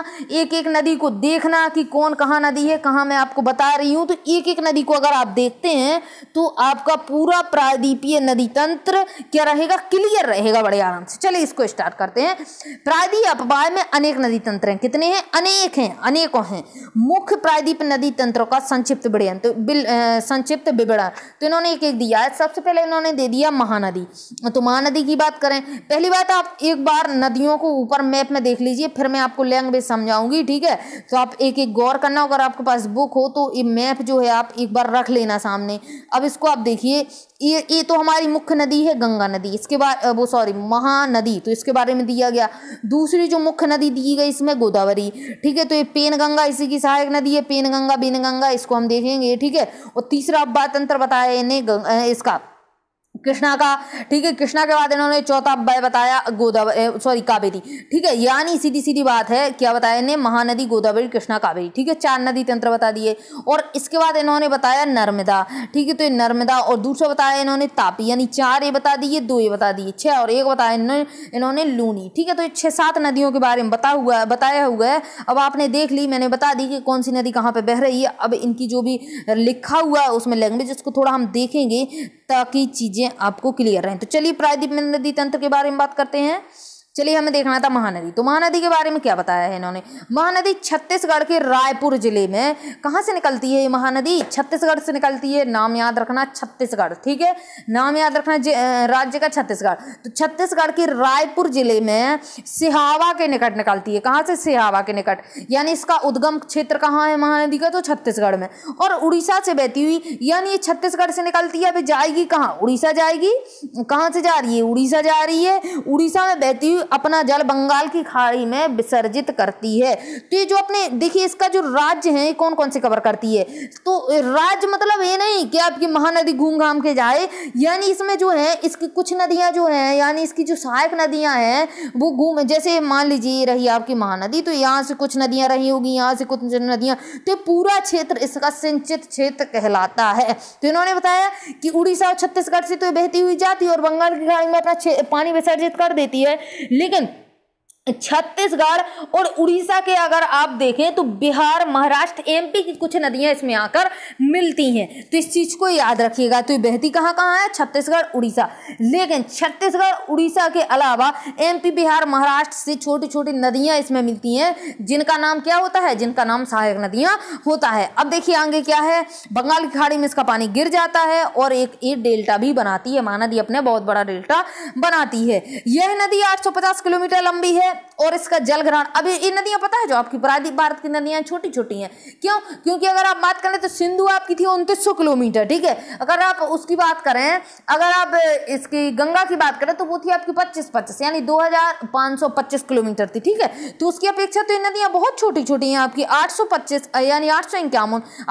एक एक नदी को देखना कि कौन कहाँ नदी है कहाँ मैं आपको बता रही हूँ तो एक एक नदी को अगर आप देखते हैं तो आपका पूरा प्रायद्वीपीय नदी तंत्र क्या रहेगा क्लियर रहेगा बड़े आराम से चलिए इसको स्टार्ट करते हैं प्रायद्वीप अपवाय में अनेक नदी तंत्र हैं कितने हैं अनेक हैं अनेकों हैं मुख्य प्राय नदीप नदी तंत्रों का संक्षिप्त विवरण तो बिल संक्षिप्त विवरण तो इन्होंने एक एक दिया है सबसे पहले इन्होंने दे दिया महानदी तो महानदी की बात करें पहली बात आप एक बार नदियों को ऊपर मैप में देख लीजिए फिर मैं आपको लैंग्वेज समझाऊंगी ठीक है तो आप एक एक गौर करना अगर आपके पास बुक हो तो ये मैप जो है आप एक बार रख लेना सामने अब इसको आप देखिए ये ये तो हमारी मुख्य नदी है गंगा नदी इसके बाद वो सॉरी महानदी तो इसके बारे में दिया गया दूसरी जो मुख्य नदी दी गई इसमें गोदावरी ठीक है तो ये पेन गंगा इसी की सहायक नदी है पीनगंगा बीनगंगा इसको हम देखेंगे ठीक है और तीसरा अब बात अंतर बताया इसका कृष्णा का ठीक है कृष्णा के बाद इन्होंने चौथा बाय बताया गोदावरी सॉरी कावेरी ठीक है यानी सीधी सीधी बात है क्या बताया इन्हें महानदी गोदावरी कृष्णा कावेरी ठीक है चार नदी तंत्र बता दिए और इसके बाद इन्होंने बताया नर्मदा ठीक है तो ये नर्मदा और दूसरा बताया इन्होंने तापी यानी चार ये बता दिए दो ये बता दिए छः और एक बताया इन्होंने इन्होंने लूनी ठीक है तो ये छः सात नदियों के बारे में बता हुआ बताया हुआ है अब आपने देख ली मैंने बता दी कि कौन सी नदी कहाँ पर बह रही है अब इनकी जो भी लिखा हुआ है उसमें लैंग्वेज उसको थोड़ा हम देखेंगे ताकि चीज़ें आपको क्लियर रहे तो चलिए प्रायद्वीप नदी तंत्र के बारे में बात करते हैं चलिए हमें देखना था महानदी तो महानदी के बारे में क्या बताया है इन्होंने महानदी छत्तीसगढ़ के रायपुर जिले में कहाँ से निकलती है ये महानदी छत्तीसगढ़ से निकलती है नाम याद रखना छत्तीसगढ़ ठीक है नाम याद रखना राज्य का छत्तीसगढ़ तो छत्तीसगढ़ के रायपुर जिले में सिहावा के निकट निकलती है कहाँ से सिहावा के निकट यानी इसका उद्गम क्षेत्र कहाँ है महानदी का तो छत्तीसगढ़ में और उड़ीसा से बहती हुई यानी ये छत्तीसगढ़ से निकलती है अभी जाएगी कहाँ उड़ीसा जाएगी कहाँ से जा रही है उड़ीसा जा रही है उड़ीसा में बहती हुई अपना जल बंगाल की खाड़ी में विसर्जित करती है तो ये जो अपने देखिए इसका जो राज्य है ये कौन कौन से कवर करती है तो राज्य मतलब ये नहीं कि आपकी महानदी घूम घाम के जाए यानी इसमें जो है इसकी कुछ नदियां जो है यानी इसकी जो सहायक नदियां हैं वो घूम जैसे मान लीजिए रही आपकी महानदी तो यहाँ से कुछ नदियां रही होगी यहाँ से कुछ नदियां तो पूरा क्षेत्र इसका सिंचित क्षेत्र कहलाता है तो इन्होंने बताया कि उड़ीसा और छत्तीसगढ़ से तो बहती हुई जाती है और बंगाल की खाड़ी में अपना पानी विसर्जित कर देती है लेकिन छत्तीसगढ़ और उड़ीसा के अगर आप देखें तो बिहार महाराष्ट्र एमपी की कुछ नदियां इसमें आकर मिलती हैं तो इस चीज़ को याद रखिएगा तो बहती कहाँ कहाँ है छत्तीसगढ़ उड़ीसा लेकिन छत्तीसगढ़ उड़ीसा के अलावा एमपी बिहार महाराष्ट्र से छोटी छोटी नदियाँ इसमें मिलती हैं जिनका नाम क्या होता है जिनका नाम सहायक नदियाँ होता है अब देखिए आगे क्या है बंगाल की खाड़ी में इसका पानी गिर जाता है और एक ये डेल्टा भी बनाती है महानदी अपने बहुत बड़ा डेल्टा बनाती है यह नदी आठ किलोमीटर लंबी है step और इसका जल ग्रहण अभी ये नदियां पता है जो आपकी प्रादीप भारत की नदियां छोटी छोटी हैं क्यों क्योंकि अगर आप बात करें तो सिंधु आपकी थी उनतीस सौ किलोमीटर ठीक है अगर आप उसकी बात करें अगर आप इसकी गंगा की बात करें तो वो थी आपकी पच्चीस पच्चीस यानी दो किलोमीटर थी ठीक है तो उसकी अपेक्षा तो ये नदियाँ बहुत छोटी छोटी हैं आपकी आठ यानी आठ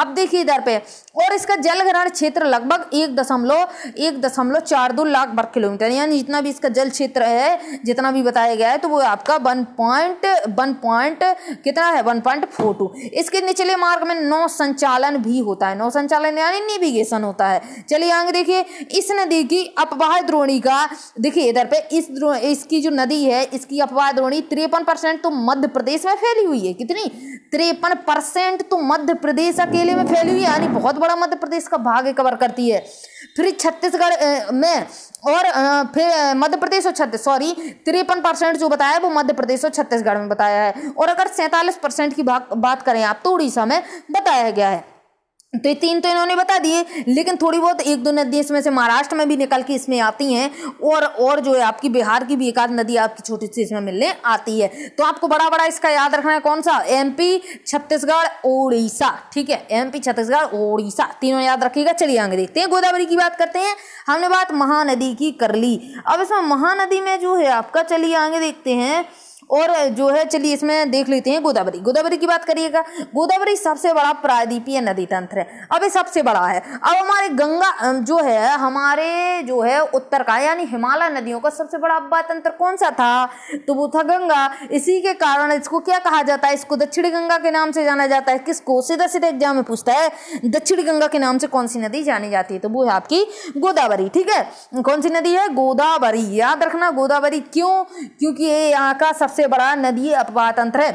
अब देखिए इधर पे और इसका जल ग्रहण क्षेत्र लगभग एक दशमलव एक दशमलव चार दो लाख वर्ग किलोमीटर यानी जितना भी इसका जल क्षेत्र है जितना भी बताया गया है तो वो आपका वन पॉइंट वन पॉइंट कितना है वन पॉइंट फोर टू इसके निचले मार्ग में नौ संचालन भी होता है नौ संचालन यानी नेविगेशन होता है चलिए आगे देखिए इस नदी की अपवाह द्रोणी का देखिए इधर पे इस इसकी जो नदी है इसकी अपवाह द्रोणी तिरपन परसेंट तो मध्य प्रदेश में फैली हुई है कितनी तिरपन परसेंट तो मध्य प्रदेश अकेले में फैली हुई है यानी बहुत बड़ा मध्य प्रदेश का भाग कवर करती है फिर छत्तीसगढ़ में और फिर मध्य प्रदेश और छत्तीस सॉरी तिरपन परसेंट जो बताया वो मध्य प्रदेश और छत्तीसगढ़ में बताया है और अगर सैंतालीस परसेंट की बात करें आप तो उड़ीसा में बताया गया है तो ये तीन तो इन्होंने बता दिए लेकिन थोड़ी बहुत एक दो नदी इसमें से महाराष्ट्र में भी निकल के इसमें आती हैं और और जो है आपकी बिहार की भी एक आध नदी आपकी छोटी सी इसमें मिलने आती है तो आपको बड़ा बड़ा इसका याद रखना है कौन सा एमपी छत्तीसगढ़ उड़ीसा ठीक है एमपी छत्तीसगढ़ उड़ीसा तीनों याद रखिएगा चलिए आगे देखते हैं गोदावरी की बात करते हैं हमने बात महानदी की कर ली अब इसमें महानदी में जो है आपका चलिए आगे देखते हैं और जो है चलिए इसमें देख लेते हैं गोदावरी गोदावरी की बात करिएगा गोदावरी सबसे बड़ा प्रायद्वीपीय नदी तंत्र है अब ये सबसे बड़ा है अब हमारे गंगा जो है हमारे जो है उत्तर का यानी हिमालय नदियों का सबसे बड़ा अब्बा तंत्र कौन सा था तो वो था गंगा इसी के कारण इसको क्या कहा जाता है इसको दक्षिण गंगा के नाम से जाना जाता है किसको सीधा सीधा एग्जाम में पूछता है दक्षिण गंगा के नाम से कौन सी नदी जानी जाती है तो वो है आपकी गोदावरी ठीक है कौन सी नदी है गोदावरी याद रखना गोदावरी क्यों क्योंकि ये यहाँ का सबसे बड़ा नदी अपवाह तंत्र है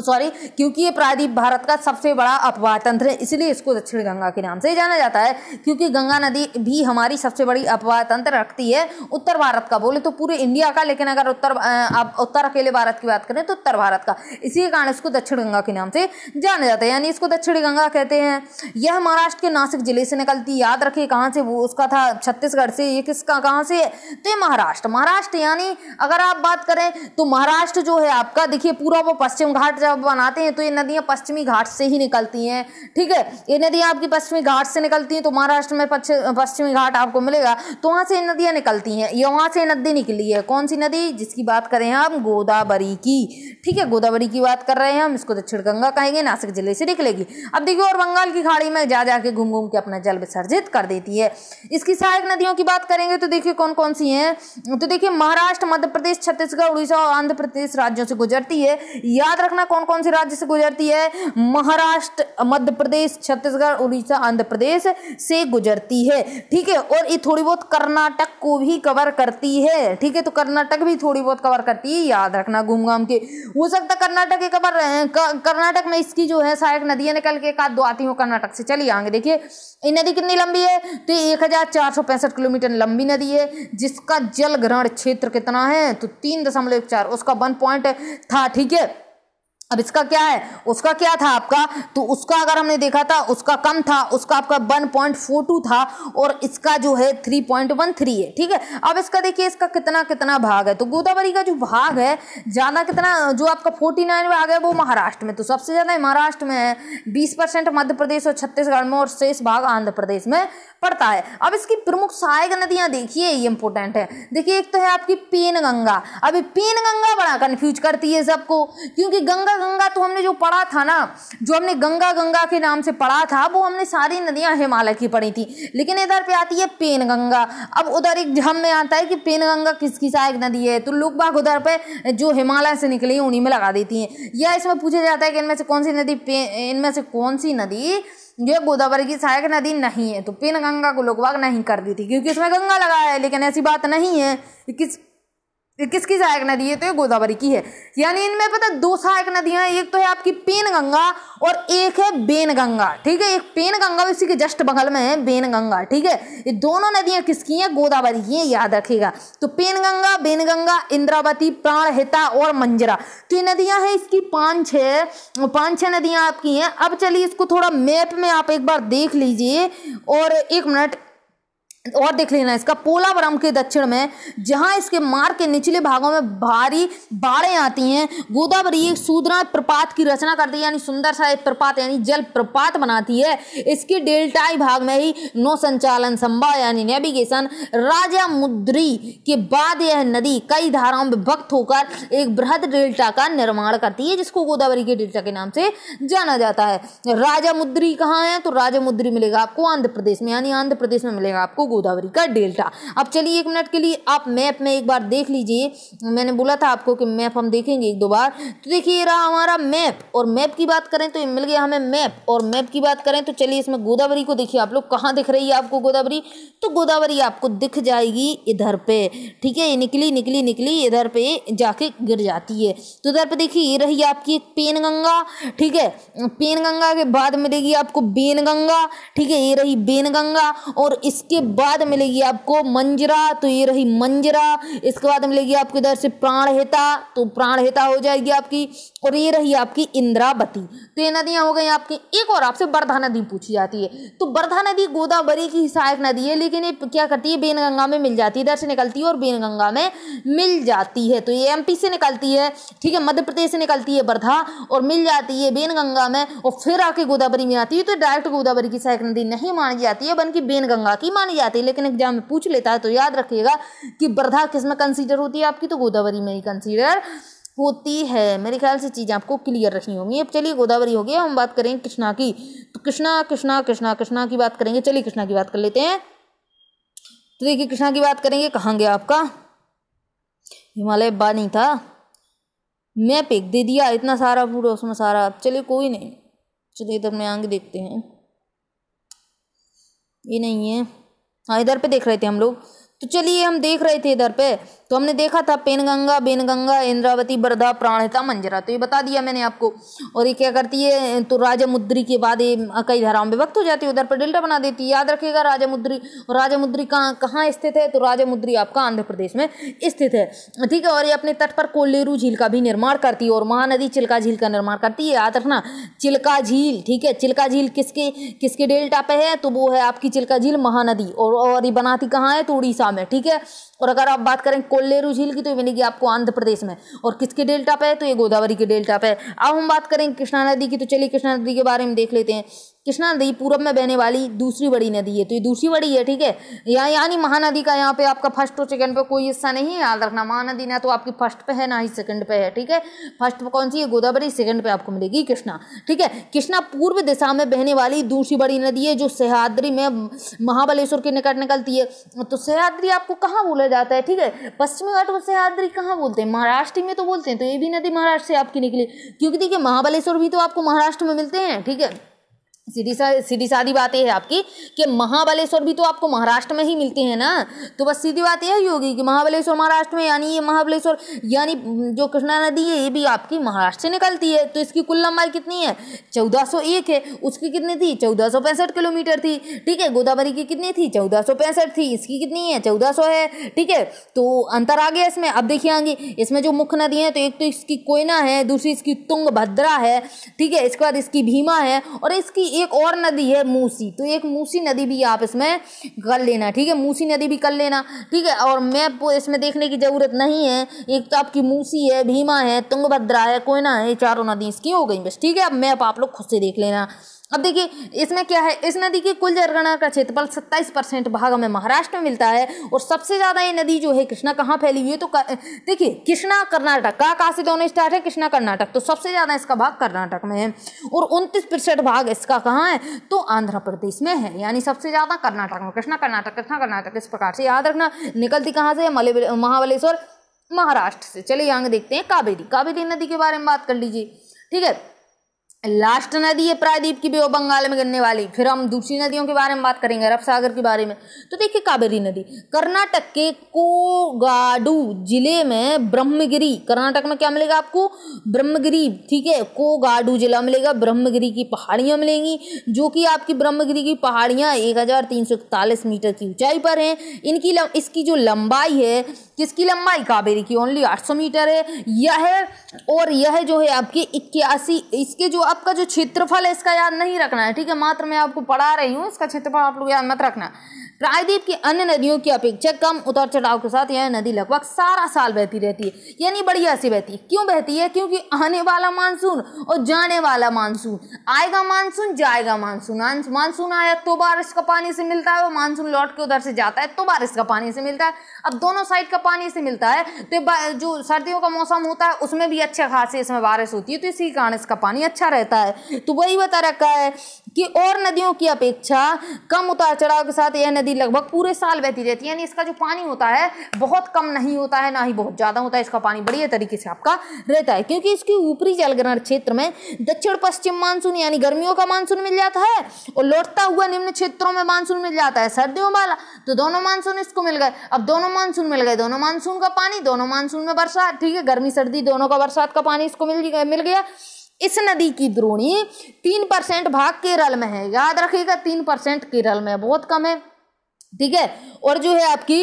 सॉरी क्योंकि ये प्रायद्वीप भारत का सबसे बड़ा तंत्र है इसलिए इसको दक्षिण गंगा के नाम से जाना जाता है क्योंकि गंगा नदी भी हमारी सबसे बड़ी तंत्र रखती है उत्तर भारत का बोले तो पूरे इंडिया का लेकिन अगर उत्तर आप उत्तर अकेले भारत की बात करें तो उत्तर भारत का इसी कारण इसको दक्षिण गंगा के नाम से जाना जाता है यानी इसको दक्षिण गंगा कहते हैं यह महाराष्ट्र के नासिक जिले से निकलती याद रखिए कहाँ से वो उसका था छत्तीसगढ़ से ये किसका कहाँ से तो ये महाराष्ट्र महाराष्ट्र यानी अगर आप बात करें तो महाराष्ट्र जो है आपका देखिए पूरा वो पश्चिम घाट जब बनाते हैं तो ये नदियां पश्चिमी घाट से ही निकलती हैं ठीक है ये नदियां आपकी पश्चिमी घाट से निकलती हैं तो महाराष्ट्र में पश्चिमी घाट आपको मिलेगा तो वहां से नदियां निकलती हैं ये वहां से नदी निकली है कौन सी नदी जिसकी बात करें हम गोदावरी की ठीक है गोदावरी की बात कर रहे हैं हम इसको दक्षिण तो गंगा कहेंगे नासिक जिले से निकलेगी अब देखिए और बंगाल की खाड़ी में जा जाके घूम घूम के अपना जल विसर्जित कर देती है इसकी सहायक नदियों की बात करेंगे तो देखिए कौन कौन सी है तो देखिए महाराष्ट्र मध्य प्रदेश छत्तीसगढ़ उड़ीसा और आंध्र प्रदेश राज्यों से गुजरती है याद रखना कौन कौन से राज्य से गुजरती है महाराष्ट्र मध्य प्रदेश छत्तीसगढ़ उड़ीसा आंध्र प्रदेश से गुजरती है ठीक है और ये थोड़ी बहुत कर्नाटक को भी कवर करती है ठीक है तो कर्नाटक भी थोड़ी बहुत कवर करती है याद रखना घूम घाम के हो सकता कर्नाटक कवर कर्नाटक में इसकी जो है सहायक नदियां निकल के का दो आती हूँ कर्नाटक से चली आगे देखिए ये नदी कितनी लंबी है तो एक हजार चार सौ पैंसठ किलोमीटर लंबी नदी है जिसका जल ग्रहण क्षेत्र कितना है तो तीन दशमलव चार उसका वन पॉइंट था ठीक है अब इसका क्या है उसका क्या था आपका तो उसका अगर हमने देखा था उसका कम था उसका आपका 1.42 था और इसका जो है 3.13 है ठीक है अब इसका देखिए इसका कितना कितना भाग है तो गोदावरी का जो भाग है ज़्यादा कितना जो आपका 49 भाग है वो महाराष्ट्र में तो सबसे ज़्यादा महाराष्ट्र में है बीस मध्य प्रदेश और छत्तीसगढ़ में और शेष भाग आंध्र प्रदेश में पड़ता है अब इसकी प्रमुख सहायक नदियाँ देखिए ये इंपॉर्टेंट है देखिए एक तो है आपकी पेन गंगा अभी पेन गंगा बड़ा कन्फ्यूज करती है सबको क्योंकि गंगा गंगा तो हमने जो पढ़ा था ना जो हमने गंगा गंगा के नाम से पढ़ा था वो हमने सारी नदियां हिमालय की पढ़ी थी लेकिन इधर पे आती है पेन गंगा अब उधर एक हमने आता है कि पेन गंगा किसकी सहायक नदी है तो लोग बाग उधर पे जो हिमालय से निकली है उन्हीं में लगा देती हैं या इसमें पूछा जाता है कि इनमें से कौन सी नदी इनमें से कौन सी नदी जो गोदावरी की सहायक नदी नहीं है तो पेन गंगा को लोग बाग नहीं कर दी थी क्योंकि इसमें गंगा लगाया है लेकिन ऐसी बात नहीं है किस फिर किसकी सहायक नदी है तो ये गोदावरी की है यानी इनमें पता दो सहायक नदियां एक तो है आपकी पेन गंगा और एक है बेन गंगा ठीक है एक पेन गंगा इसी के जस्ट बगल में है बेन गंगा ठीक है ये दोनों नदियां किसकी हैं गोदावरी की है याद रखेगा तो पेन गंगा बेन गंगा इंद्रावती प्राणहिता और मंजरा तो ये नदियां हैं इसकी पाँच छः पाँच छः नदियाँ आपकी हैं अब चलिए इसको थोड़ा मैप में आप एक बार देख लीजिए और एक मिनट और देख लेना इसका पोलावरम के दक्षिण में जहाँ इसके मार्ग के निचले भागों में भारी बाढ़ें आती हैं गोदावरी एक सूदना प्रपात की रचना करती है यानी सुंदर सा एक प्रपात यानी जल प्रपात बनाती है इसके डेल्टाई भाग में ही नौ संचालन संभव यानी नेविगेशन राजा मुद्री के बाद यह नदी कई धाराओं में भक्त होकर एक बृहद डेल्टा का निर्माण करती है जिसको गोदावरी के डेल्टा के नाम से जाना जाता है राजा मुद्री कहाँ है तो राजा मुद्री मिलेगा आपको आंध्र प्रदेश में यानी आंध्र प्रदेश में मिलेगा आपको गोदावरी का डेल्टा अब चलिए एक मिनट के लिए आप मैप में एक बार देख लीजिए मैंने बोला था आपको कि मैप हम देखेंगे एक दो बार तो देखिए ये रहा हमारा मैप और मैप की बात करें तो मिल गया हमें मैप और मैप की बात करें तो चलिए इसमें गोदावरी को देखिए आप लोग कहाँ दिख रही है आपको गोदावरी तो गोदावरी आपको दिख जाएगी इधर पे ठीक है ये निकली निकली निकली इधर पे जाके गिर जाती है तो इधर पे देखिए ये रही आपकी एक पेनगंगा ठीक है पेनगंगा के बाद मिलेगी आपको बेनगंगा ठीक है ये रही बेनगंगा और इसके बाद बाद मिलेगी आपको मंजरा तो ये रही मंजरा इसके बाद मिलेगी आपको इधर से प्राणहिता तो प्राणहिता हो जाएगी आपकी और ये रही आपकी इंद्रावती तो ये नदियां हो गई आपकी एक और आपसे वर्धा नदी पूछी जाती है तो वर्धा नदी गोदावरी की सहायक नदी है लेकिन ये क्या करती है बेनगंगा में मिल जाती है इधर से निकलती है और बेनगंगा में मिल जाती है तो ये एमपी से निकलती है ठीक है मध्य प्रदेश से निकलती है वर्धा और मिल जाती है बेनगंगा में और फिर आके गोदावरी में आती है तो डायरेक्ट गोदावरी की सहायक नदी नहीं मानी जाती है बल्कि बेनगंगा की मानी जाती है आती लेकिन एग्जाम में पूछ लेता है तो याद रखिएगा कि वर्धा किस में कंसीडर होती है आपकी तो गोदावरी में ही कंसीडर होती है मेरे ख्याल से चीज़ें आपको क्लियर रखनी होंगी अब चलिए गोदावरी हो गया हम बात करेंगे कृष्णा की तो कृष्णा कृष्णा कृष्णा कृष्णा की बात करेंगे चलिए कृष्णा की बात कर लेते हैं तो देखिए कृष्णा की बात करेंगे कहाँ गया आपका हिमालय बानी था मैं पेक दे दिया इतना सारा पूरा उसमें सारा चलिए कोई नहीं चलिए तब मैं आगे देखते हैं ये नहीं है हाँ इधर पे देख रहे थे हम लोग तो चलिए हम देख रहे थे इधर पे तो हमने देखा था पेनगंगा बेनगंगा इंद्रावती बरधा प्राणहिता मंजरा तो ये बता दिया मैंने आपको और ये क्या करती है तो राजा मुद्री के बाद ये कई धाराओं में वक्त हो जाती है उधर पर डेल्टा बना देती है याद रखिएगा राजा मुद्री और राजा मुद्री कहाँ कहाँ स्थित है तो राजा मुद्री आपका आंध्र प्रदेश में स्थित है ठीक है और ये अपने तट पर कोल्लेरू झील का भी निर्माण करती है और महानदी चिल्का झील का निर्माण करती है याद रखना चिल्का झील ठीक है चिल्का झील किसके किसके डेल्टा पे है तो वो है आपकी चिल्का झील महानदी और ये बनाती कहाँ है तो उड़ीसा आसाम में ठीक है और अगर आप बात करें कोल्लेरू झील की तो ये कि आपको आंध्र प्रदेश में और किसके डेल्टा पे है तो ये गोदावरी के डेल्टा पे है अब हम बात करें कृष्णा नदी की तो चलिए कृष्णा नदी के बारे में देख लेते हैं कृष्णा नदी पूरब में बहने वाली दूसरी बड़ी नदी है तो ये दूसरी बड़ी है ठीक है या यानी महानदी का यहाँ पे आपका फर्स्ट और सेकंड पे कोई हिस्सा नहीं है याद रखना महानदी ना तो आपकी फर्स्ट पे है ना ही सेकंड पे है ठीक है फर्स्ट पे कौन सी है गोदावरी सेकंड पे आपको मिलेगी कृष्णा ठीक है कृष्णा पूर्व दिशा में बहने वाली दूसरी बड़ी नदी है जो सह्याद्री में महाबलेश्वर के निकट निकलती है तो सह्याद्री आपको कहाँ बोला जाता है ठीक है पश्चिमी घाट को सह्याद्री कहाँ बोलते हैं महाराष्ट्र में तो बोलते हैं तो ये भी नदी महाराष्ट्र से आपकी निकली क्योंकि देखिए महाबलेश्वर भी तो आपको महाराष्ट्र में मिलते हैं ठीक है सीधी सा सीधी सादी बात यह है आपकी कि महाबलेश्वर भी तो आपको महाराष्ट्र में ही मिलते हैं ना तो बस सीधी बात यही होगी कि महाबलेश्वर महाराष्ट्र में यानी ये महाबलेश्वर यानी जो कृष्णा नदी है ये भी आपकी महाराष्ट्र से निकलती है तो इसकी कुल लंबाई कितनी है 1401 है उसकी कितनी थी चौदह किलोमीटर थी ठीक है गोदावरी की कितनी थी चौदह थी इसकी कितनी है चौदह है ठीक है तो अंतर आ गया इसमें अब देखिए आगे इसमें जो मुख्य नदी है तो एक तो इसकी कोयना है दूसरी इसकी भद्रा है ठीक है इसके बाद इसकी भीमा है और इसकी एक और नदी है मूसी तो एक मूसी नदी भी आप इसमें कर लेना ठीक है मूसी नदी भी कर लेना ठीक है और मैप इसमें देखने की ज़रूरत नहीं है एक तो आपकी मूसी है भीमा है तुंगभद्रा है कोयना है ये चारों नदी इसकी हो गई बस ठीक है अब मैप आप लोग खुद से देख लेना अब देखिए इसमें क्या है इस नदी के कुल जरगणा का क्षेत्रफल 27 परसेंट भाग हमें महाराष्ट्र में मिलता है और सबसे ज़्यादा ये नदी जो है कृष्णा कहाँ फैली हुई है तो देखिए कृष्णा कर्नाटक का कहाँ से दोनों स्टार्ट है कृष्णा कर्नाटक तो सबसे ज़्यादा इसका भाग कर्नाटक में है और उनतीस परसेंट भाग इसका कहाँ है तो आंध्र प्रदेश में है यानी सबसे ज़्यादा कर्नाटक में कृष्णा कर्नाटक कृष्णा कर्नाटक इस प्रकार से याद रखना निकलती कहाँ से है महाबलेश्वर महाराष्ट्र से चलिए आगे देखते हैं कावेरी कावेरी नदी के बारे में बात कर लीजिए ठीक है लास्ट नदी है प्रायद्वीप की बेओ बंगाल में गिरने वाली फिर हम दूसरी नदियों के बारे में बात करेंगे अरब सागर के बारे में तो देखिए कावेरी नदी कर्नाटक के कोगाडू जिले में ब्रह्मगिरी कर्नाटक में क्या मिलेगा आपको ब्रह्मगिरी ठीक है कोगाडू जिला मिलेगा ब्रह्मगिरी की पहाड़ियाँ मिलेंगी जो कि आपकी ब्रह्मगिरी की पहाड़ियाँ एक मीटर की ऊंचाई पर हैं इनकी लम, इसकी जो लंबाई है किसकी लंबाई कावेरी की ओनली आठ मीटर है यह और यह जो है आपकी इक्यासी इसके जो आपका जो क्षेत्रफल है इसका याद नहीं रखना है ठीक है मात्र मैं आपको पढ़ा रही हूँ इसका क्षेत्रफल आप लोग याद मत रखना प्रायद्वीप की अन्य नदियों की अपेक्षा कम उतार चढ़ाव के साथ यह नदी लगभग सारा साल बहती रहती है यानी बढ़िया सी बहती है क्यों बहती है क्योंकि आने वाला मानसून और जाने वाला मानसून आएगा मानसून जाएगा मानसून मानसून आया तो बारिश का पानी से मिलता है और मानसून लौट के उधर से जाता है तो बारिश का पानी से मिलता है अब दोनों साइड का पानी से मिलता है तो जो सर्दियों का मौसम होता है उसमें भी अच्छा खासी इसमें बारिश होती है तो इसी कारण इसका पानी अच्छा रहता है तो वही बता रखा है कि और नदियों की अपेक्षा कम उतार चढ़ाव के साथ यह नदी लगभग पूरे साल बहती रहती है यानी इसका जो पानी होता है बहुत कम नहीं होता है ना ही बहुत ज़्यादा होता है इसका पानी बढ़िया तरीके से आपका रहता है क्योंकि इसकी ऊपरी जलग्रहण क्षेत्र में दक्षिण पश्चिम मानसून यानी गर्मियों का मानसून मिल जाता है और लौटता हुआ निम्न क्षेत्रों में मानसून मिल जाता है सर्दियों वाला तो दोनों मानसून इसको मिल गए अब दोनों मानसून मिल गए दोनों मानसून का पानी दोनों मानसून में बरसात ठीक है गर्मी सर्दी दोनों का बरसात का पानी इसको मिल गया मिल गया इस नदी की द्रोणी तीन परसेंट भाग केरल में है याद रखिएगा तीन परसेंट केरल में बहुत कम है ठीक है और जो है आपकी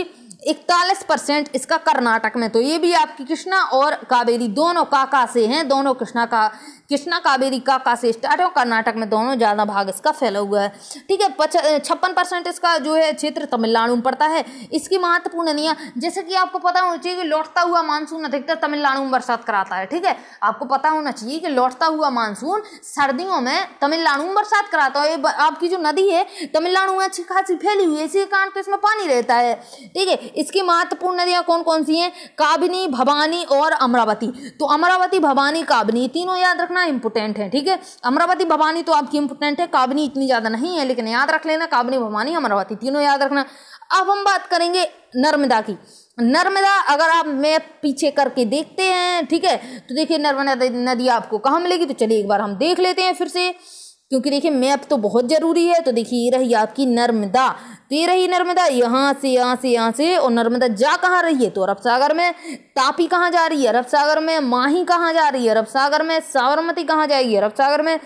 इकतालीस परसेंट इसका कर्नाटक में तो ये भी आपकी कृष्णा और कावेरी दोनों काका से हैं दोनों कृष्णा का कृष्णा कावेरी का काशी स्टार्ट है और कर्नाटक में दोनों ज़्यादा भाग इसका फैला हुआ है ठीक है पच छप्पन परसेंट इसका जो है क्षेत्र तमिलनाडु में पड़ता है इसकी महत्वपूर्ण नदियाँ जैसे कि आपको पता होना चाहिए कि लौटता हुआ मानसून अधिकतर तमिलनाडु में बरसात कराता है ठीक है आपको पता होना चाहिए कि लौटता हुआ मानसून सर्दियों में तमिलनाडु में बरसात कराता है आपकी जो नदी है तमिलनाडु में अच्छी खासी फैली हुई है इसी कारण तो इसमें पानी रहता है ठीक है इसकी महत्वपूर्ण नदियाँ कौन कौन सी हैं काबिनी भवानी और अमरावती तो अमरावती भवानी काबिनी तीनों याद रखना इतना इंपोर्टेंट है ठीक है अमरावती भवानी तो आपकी इंपोर्टेंट है काबनी इतनी ज़्यादा नहीं है लेकिन याद रख लेना काबनी भवानी अमरावती तीनों याद रखना अब हम बात करेंगे नर्मदा की नर्मदा अगर आप मैप पीछे करके देखते हैं ठीक है तो देखिए नर्मदा नदी आपको कहाँ मिलेगी तो चलिए एक बार हम देख लेते हैं फिर से क्योंकि देखिए मैप तो बहुत ज़रूरी है तो देखिए ये रही आपकी नर्मदा तो ये रही नर्मदा यहाँ से यहाँ से यहाँ से और नर्मदा जा कहाँ रही है तो अरब सागर में तापी कहाँ जा रही है अरब सागर में माही कहाँ जा रही है अरब सागर में साबरमती कहाँ जाएगी अरब सागर में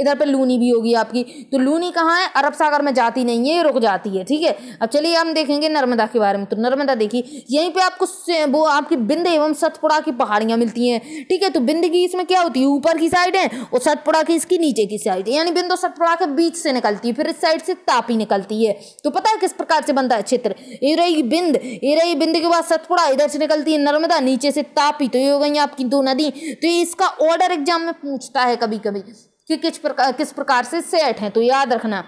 इधर पे लूनी भी होगी आपकी तो लूनी कहाँ है अरब सागर में जाती नहीं है ये रुक जाती है ठीक है अब चलिए हम देखेंगे नर्मदा के बारे में तो नर्मदा देखिए यहीं पे आपको वो आपकी बिंद एवं सतपुड़ा की पहाड़ियाँ मिलती हैं ठीक है तो बिंद की इसमें क्या होती है ऊपर की साइड है और सतपुड़ा की इसकी नीचे की साइड है यानी और सतपुड़ा के बीच से निकलती है फिर इस साइड से तापी निकलती है तो पता है किस प्रकार से बनता है क्षेत्र ए रही बिंद ए रही बिंद के बाद सतपुड़ा इधर से निकलती है नर्मदा नीचे से तापी तो ये हो गई आपकी दो नदी तो इसका ऑर्डर एग्जाम में पूछता है कभी कभी कि किस प्रकार किस प्रकार से सेट हैं तो याद रखना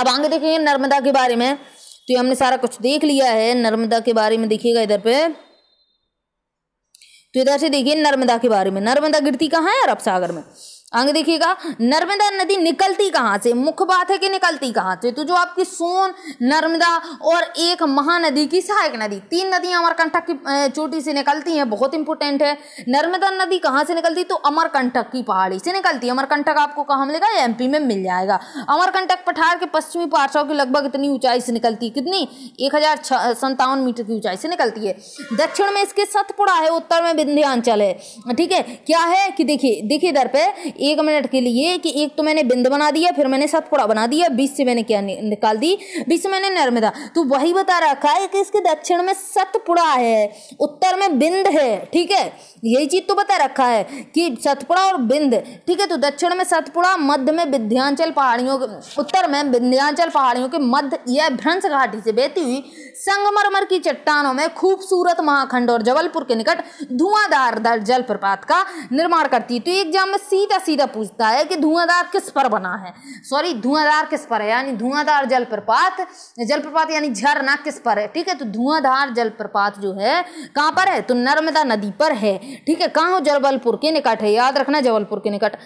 अब आगे देखेंगे नर्मदा के बारे में तो ये हमने सारा कुछ देख लिया है नर्मदा के बारे में देखिएगा इधर पे तो इधर से देखिए नर्मदा के बारे में नर्मदा गिरती कहाँ है अरब सागर में आगे देखिएगा नर्मदा नदी निकलती कहाँ से मुख्य बात है कि निकलती कहाँ से तो जो आपकी सोन नर्मदा और एक महानदी की सहायक नदी तीन नदियां अमरकंटक की चोटी से निकलती हैं बहुत इंपॉर्टेंट है नर्मदा नदी कहाँ से निकलती तो अमरकंटक की पहाड़ी से निकलती है अमरकंटक आपको कहाँ मिलेगा एमपी में मिल जाएगा अमरकंटक पठार के पश्चिमी पार्श्व की लगभग इतनी ऊंचाई से निकलती है कितनी एक मीटर की ऊंचाई से निकलती है दक्षिण में इसके सतपुड़ा है उत्तर में विंध्यांचल है ठीक है क्या है कि देखिए देखिए इधर पर एक मिनट के लिए कि एक तो मैंने बिंद बना दिया फिर मैंने सतपुड़ा बना दिया बीस से मैंने क्या निकाल दी बीस से मैंने नर्मदा तो वही बता रखा है कि इसके दक्षिण में सतपुड़ा है उत्तर में बिंद है ठीक है यही चीज तो बता रखा है कि सतपुड़ा और बिंद ठीक है तो दक्षिण में सतपुड़ा मध्य में विध्यांचल पहाड़ियों के उत्तर में विध्यांचल पहाड़ियों के मध्य यह भ्रंश घाटी से बहती हुई संगमरमर की चट्टानों में खूबसूरत महाखंड और जबलपुर के निकट धुआंधार जलप्रपात का निर्माण करती है तो एग्जाम में सीधा सीधा सीधा पूछता है कि धुआंधार किस पर बना है सॉरी धुआंधार किस पर है यानी धुआंधार जलप्रपात जलप्रपात यानी झरना किस पर है ठीक है तो धुआंधार जलप्रपात जो है कहाँ पर है तो नर्मदा नदी पर है ठीक है कहाँ हो जबलपुर के निकट है याद रखना जबलपुर के निकट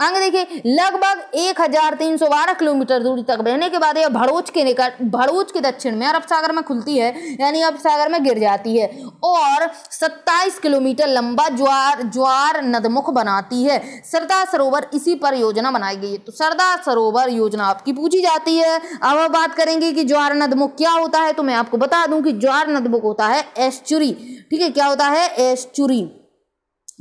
आगे देखिए लगभग 1312 किलोमीटर दूरी तक बहने के बाद यह भड़ोच के निकट भड़ोच के दक्षिण में अरब सागर में खुलती है यानी अरब सागर में गिर जाती है और 27 किलोमीटर लंबा ज्वार ज्वार नदमुख बनाती है सरदार सरोवर इसी पर योजना बनाई गई है तो सरदार सरोवर योजना आपकी पूछी जाती है अब हम बात करेंगे कि ज्वार नदमुख क्या होता है तो मैं आपको बता दूं कि ज्वार नदमुख होता है एश्चुरी ठीक है क्या होता है एश्चुरी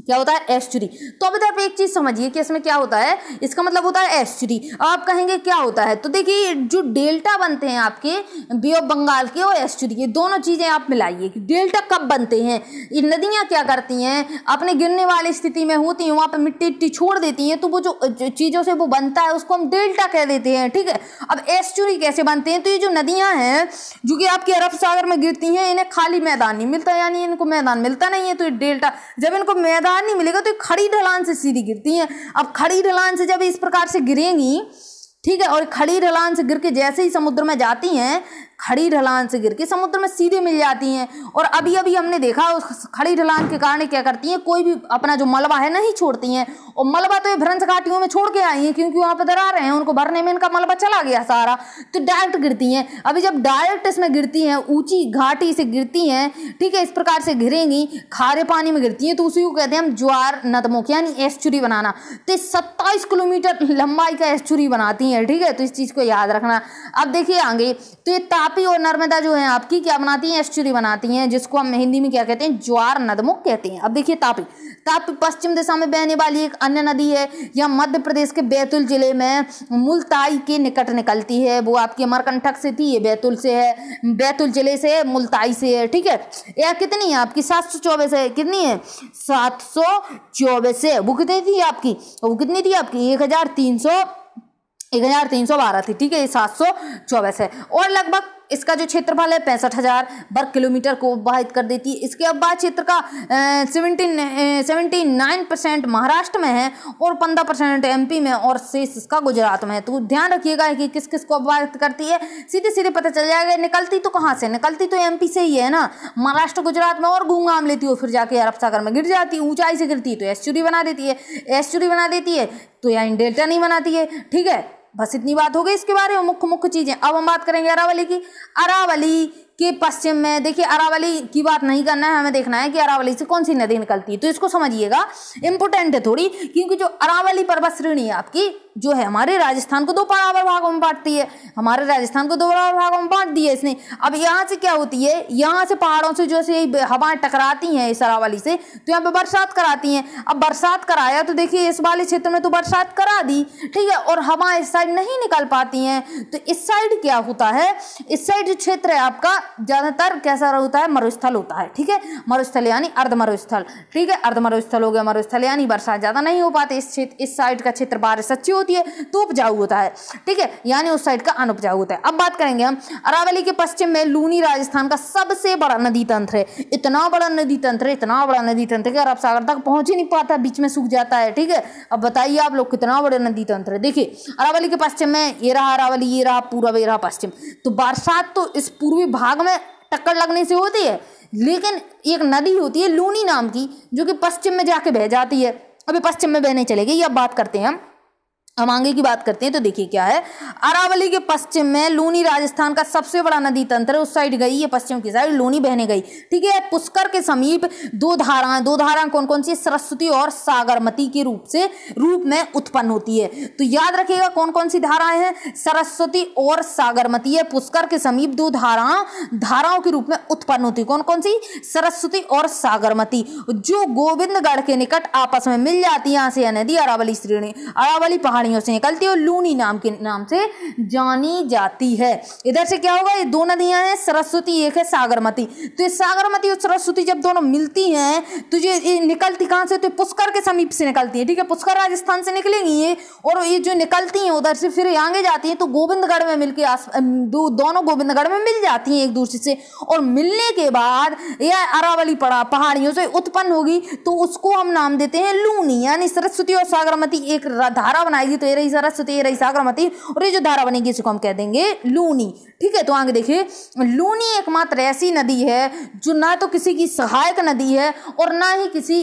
क्या होता है एस्चुरी तो अब तो आप एक चीज़ समझिए कि इसमें क्या होता है इसका मतलब होता है एस्चुरी आप कहेंगे क्या होता है तो देखिए जो डेल्टा बनते हैं आपके बे ऑफ बंगाल के और एस्चुरी ये दोनों चीज़ें आप मिलाइए कि डेल्टा कब बनते हैं ये नदियाँ क्या करती हैं अपने गिरने वाली स्थिति में होती हैं वहाँ पर मिट्टी उट्टी छोड़ देती हैं तो वो जो चीज़ों से वो बनता है उसको हम डेल्टा कह देते हैं ठीक है अब एस्चुरी कैसे बनते हैं तो ये जो नदियाँ हैं जो कि आपके अरब सागर में गिरती हैं इन्हें खाली मैदान नहीं मिलता यानी इनको मैदान मिलता नहीं है तो ये डेल्टा जब इनको मैदान ढलान नहीं मिलेगा तो खड़ी ढलान से सीधी गिरती हैं अब खड़ी ढलान से जब इस प्रकार से गिरेंगी ठीक है और खड़ी ढलान से गिर के जैसे ही समुद्र में जाती हैं खड़ी ढलान से गिर के समुद्र में सीधे मिल जाती हैं और अभी अभी हमने देखा उस खड़ी ढलान के कारण क्या करती हैं कोई भी अपना जो मलबा है नहीं छोड़ती हैं और मलबा तो ये भ्रंश घाटियों में छोड़ के आई हैं क्योंकि वहाँ पर रहे हैं उनको भरने में इनका मलबा चला गया सारा तो डायरेक्ट गिरती हैं अभी जब डायरेक्ट इसमें गिरती हैं ऊँची घाटी से गिरती हैं ठीक है इस प्रकार से घिरेंगी खारे पानी में गिरती हैं तो उसी को कहते हैं हम ज्वार नदमुख यानी एस्चुरी बनाना तो सत्ताईस किलोमीटर लंबाई का एस्चुरी बनाती हैं है ठीक है तो इस चीज़ को याद रखना अब देखिए आगे तो ये तापी और नर्मदा जो है आपकी क्या बनाती है एस्चुरी बनाती है जिसको हम हिंदी में क्या कहते हैं ज्वार नदमो कहते हैं अब देखिए तापी तापी पश्चिम दिशा में बहने वाली एक अन्य नदी है यह मध्य प्रदेश के बैतूल जिले में मुल्ताई के निकट निकलती है वो आपकी अमरकंठक से थी ये बैतूल से है बैतूल जिले से मुल्ताई से है ठीक है यह कितनी है आपकी सात सौ चौबीस है कितनी है सात सौ चौबीस है वो कितनी थी आपकी वो कितनी थी आपकी एक हज़ार तीन सौ एक हज़ार तीन सौ बारह थी ठीक है ये सात सौ चौबीस है और लगभग इसका जो क्षेत्रफल है पैंसठ हज़ार वर्ग किलोमीटर को बाधित कर देती है इसके बाद क्षेत्र का seventy seventy nine percent Maharashtra में है और पंद्रह परसेंट एम में और शेष इसका गुजरात में है तो ध्यान रखिएगा कि किस किस को अपवाहित करती है सीधे सीधे पता चल जाएगा निकलती तो कहाँ से निकलती तो एम से ही है ना महाराष्ट्र गुजरात में और घूम लेती हो फिर जाके अरब सागर में गिर जाती है ऊंचाई से गिरती तो एस बना देती है एस बना देती है तो यहाँ डेल्टा नहीं बनाती है ठीक है बस इतनी बात हो गई इसके बारे में मुख्य मुख्य चीजें अब हम बात करेंगे अरावली की अरावली कि पश्चिम में देखिए अरावली की बात नहीं करना है हमें देखना है कि अरावली से कौन सी नदी निकलती है तो इसको समझिएगा इंपोर्टेंट है थोड़ी क्योंकि जो अरावली पर्वत श्रेणी है आपकी जो है हमारे राजस्थान को दो बराबर भागों में बांटती है हमारे राजस्थान को दो बराबर भागों में बांट दिया इसने अब यहाँ से क्या होती है यहाँ से पहाड़ों से जैसे हवाएं टकराती हैं इस अरावली से तो यहाँ पे बरसात कराती हैं अब बरसात कराया तो देखिए इस वाले क्षेत्र में तो बरसात करा दी ठीक है और हवा इस साइड नहीं निकल पाती हैं तो इस साइड क्या होता है इस साइड जो क्षेत्र है आपका ज़्यादातर कैसा होता है मरुस्थल होता है ठीक है मरुस्थल यानी अर्ध मरुस्थल ठीक है अर्ध मरुस्थल हो गया मरुस्थल यानी बरसात ज़्यादा नहीं हो पाती इस क्षेत्र इस साइड का क्षेत्र बारिश अच्छी होती है तो उपजाऊ होता है ठीक है यानी उस साइड का अनुपजाऊ होता है अब बात करेंगे हम अरावली के पश्चिम में लूनी राजस्थान का सबसे बड़ा नदी तंत्र है इतना बड़ा नदी तंत्र है इतना बड़ा नदी तंत्र है अरब सागर तक पहुंच ही नहीं पाता बीच में सूख जाता है ठीक है अब बताइए आप लोग कितना बड़ा नदी तंत्र है देखिए अरावली के पश्चिम में ये रहा अरावली ये रहा पूरा ये रहा पश्चिम तो बरसात तो इस पूर्वी भाग आग में टक्कर लगने से होती है लेकिन एक नदी होती है लूनी नाम की जो कि पश्चिम में जाके बह जाती है अभी पश्चिम में बहने चलेगी अब बात करते हैं हम हम आगे की बात करते हैं तो देखिए क्या है अरावली के पश्चिम में लूनी राजस्थान का सबसे बड़ा नदी तंत्र उस साइड गई है पश्चिम की साइड लूनी बहने गई ठीक है पुष्कर के समीप दो धाराएं दो धाराएं कौन कौन सी सरस्वती और सागरमती के रूप से रूप में उत्पन्न होती है तो याद रखिएगा कौन कौन सी धाराएं हैं सरस्वती और सागरमती है पुष्कर के समीप दो धारा धाराओं के रूप में उत्पन्न होती है कौन कौन सी सरस्वती और सागरमती जो गोविंदगढ़ के निकट आपस में मिल जाती है यहाँ से यह नदी अरावली श्रेणी अरावली पहाड़ी खाड़ियों से निकलती है और लूनी नाम के नाम से जानी जाती है इधर से क्या होगा ये दो नदियां हैं सरस्वती एक है सागरमती तो ये सागरमती और सरस्वती जब दोनों मिलती हैं तो ये निकलती कहाँ से तो पुष्कर के समीप से निकलती है ठीक है पुष्कर राजस्थान से निकलेंगी ये और ये जो निकलती हैं उधर से फिर आगे जाती हैं तो गोविंदगढ़ में मिलकर आस दो, दोनों गोविंदगढ़ में मिल जाती हैं एक दूसरे से और मिलने के बाद यह अरावली पड़ा पहाड़ियों से उत्पन्न होगी तो उसको हम नाम देते हैं लूनी यानी सरस्वती और सागरमती एक धारा बनाएगी बनेगी तेरह इशारा ये रही सागरमती तो और ये जो धारा बनेगी इसको हम कह देंगे लूनी ठीक है तो आगे देखिए लूनी एकमात्र ऐसी नदी है जो ना तो किसी की सहायक नदी है और ना ही किसी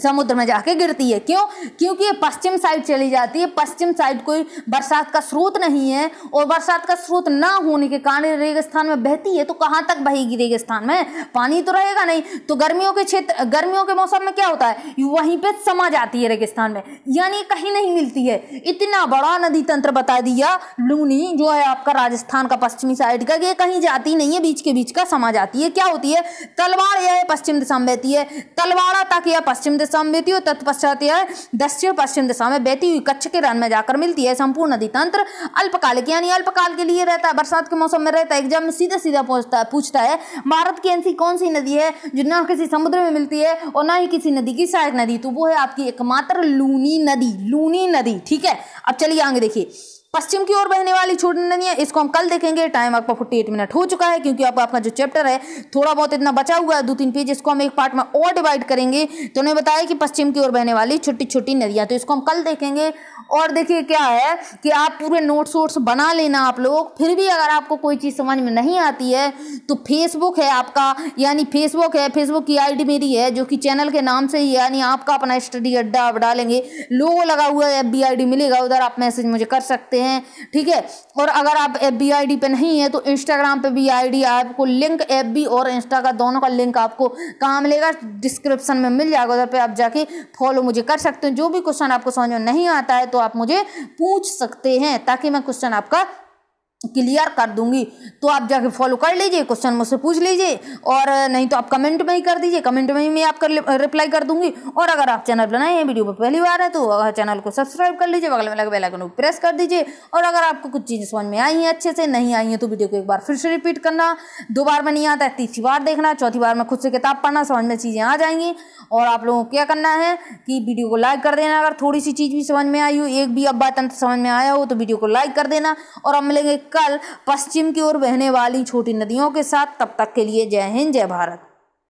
समुद्र में जाके गिरती है क्यों क्योंकि ये पश्चिम साइड चली जाती है पश्चिम साइड कोई बरसात का स्रोत नहीं है और बरसात का स्रोत ना होने के कारण रेगिस्तान में बहती है तो कहाँ तक बहेगी रेगिस्तान में पानी तो रहेगा नहीं तो गर्मियों के क्षेत्र गर्मियों के मौसम में क्या होता है वहीं पे समा जाती है रेगिस्तान में यानी कहीं नहीं मिलती है इतना बड़ा नदी तंत्र बता दिया लूनी जो है आपका राजस्थान का पश्चिमी साइड का ये कहीं जाती नहीं है बीच के बीच का समा जाती है क्या होती है तलवार यह पश्चिम दिशा में बहती है तलवाड़ा तक यह पश्चिम दिशा में बेहती और तत्पश्चात यह दक्षिण पश्चिम दिशा में बहती हुई कच्छ के रन में जाकर मिलती है संपूर्ण नदी तंत्र अल्पकालिक यानी अल्पकाल के लिए रहता है बरसात के मौसम में रहता है एग्जाम में सीधा सीधा पूछता पूछता है भारत की ऐसी कौन सी नदी है जो ना किसी समुद्र में मिलती है और ना ही किसी नदी की सहायक नदी तो वो है आपकी एकमात्र लूनी नदी लूनी नदी ठीक है अब चलिए आगे देखिए पश्चिम की ओर बहने वाली छोटी नदी है इसको हम कल देखेंगे टाइम आपका फोर्टी एट मिनट हो चुका है क्योंकि आपका जो चैप्टर है थोड़ा बहुत इतना बचा हुआ है दो तीन पेज इसको हम एक पार्ट में और डिवाइड करेंगे तो उन्हें बताया कि पश्चिम की ओर बहने वाली छोटी छोटी नदियाँ तो इसको हम कल देखेंगे और देखिए क्या है कि आप पूरे नोट्स वोट्स बना लेना आप लोग फिर भी अगर आपको कोई चीज़ समझ में नहीं आती है तो फेसबुक है आपका यानी फेसबुक है फेसबुक की आईडी मेरी है जो कि चैनल के नाम से ही यानी आपका अपना स्टडी अड्डा आप डालेंगे लोगो लगा हुआ है एफ मिलेगा उधर आप मैसेज मुझे कर सकते हैं हैं ठीक है और अगर आप एफ बी आई डी पे नहीं है तो इंस्टाग्राम पे भी आई डी आपको लिंक एफ बी और इंस्टा का दोनों का लिंक आपको कहाँ मिलेगा डिस्क्रिप्शन में मिल जाएगा उधर पे आप जाके फॉलो मुझे कर सकते हैं जो भी क्वेश्चन आपको समझ में नहीं आता है तो आप मुझे पूछ सकते हैं ताकि मैं क्वेश्चन आपका क्लियर कर दूंगी तो आप जाके फॉलो कर लीजिए क्वेश्चन मुझसे पूछ लीजिए और नहीं तो आप कमेंट में ही कर दीजिए कमेंट में ही मैं आपका रिप्लाई कर दूंगी और अगर आप चैनल पर नए हैं वीडियो पर पहली बार है तो अगर चैनल को सब्सक्राइब कर लीजिए बगल में लगे बेल आइकन को प्रेस कर दीजिए और अगर आपको कुछ चीज़ें समझ में आई हैं अच्छे से नहीं आई हैं तो वीडियो को एक बार फिर से रिपीट करना दो बार में नहीं आता है तीसरी बार देखना चौथी बार में खुद से किताब पढ़ना समझ में चीज़ें आ जाएंगी और आप लोगों को क्या करना है कि वीडियो को लाइक कर देना अगर थोड़ी सी चीज़ भी समझ में आई हो एक भी अब बात समझ में आया हो तो वीडियो को लाइक कर देना और अब मिलेंगे कल पश्चिम की ओर बहने वाली छोटी नदियों के साथ तब तक के लिए जय हिंद जय भारत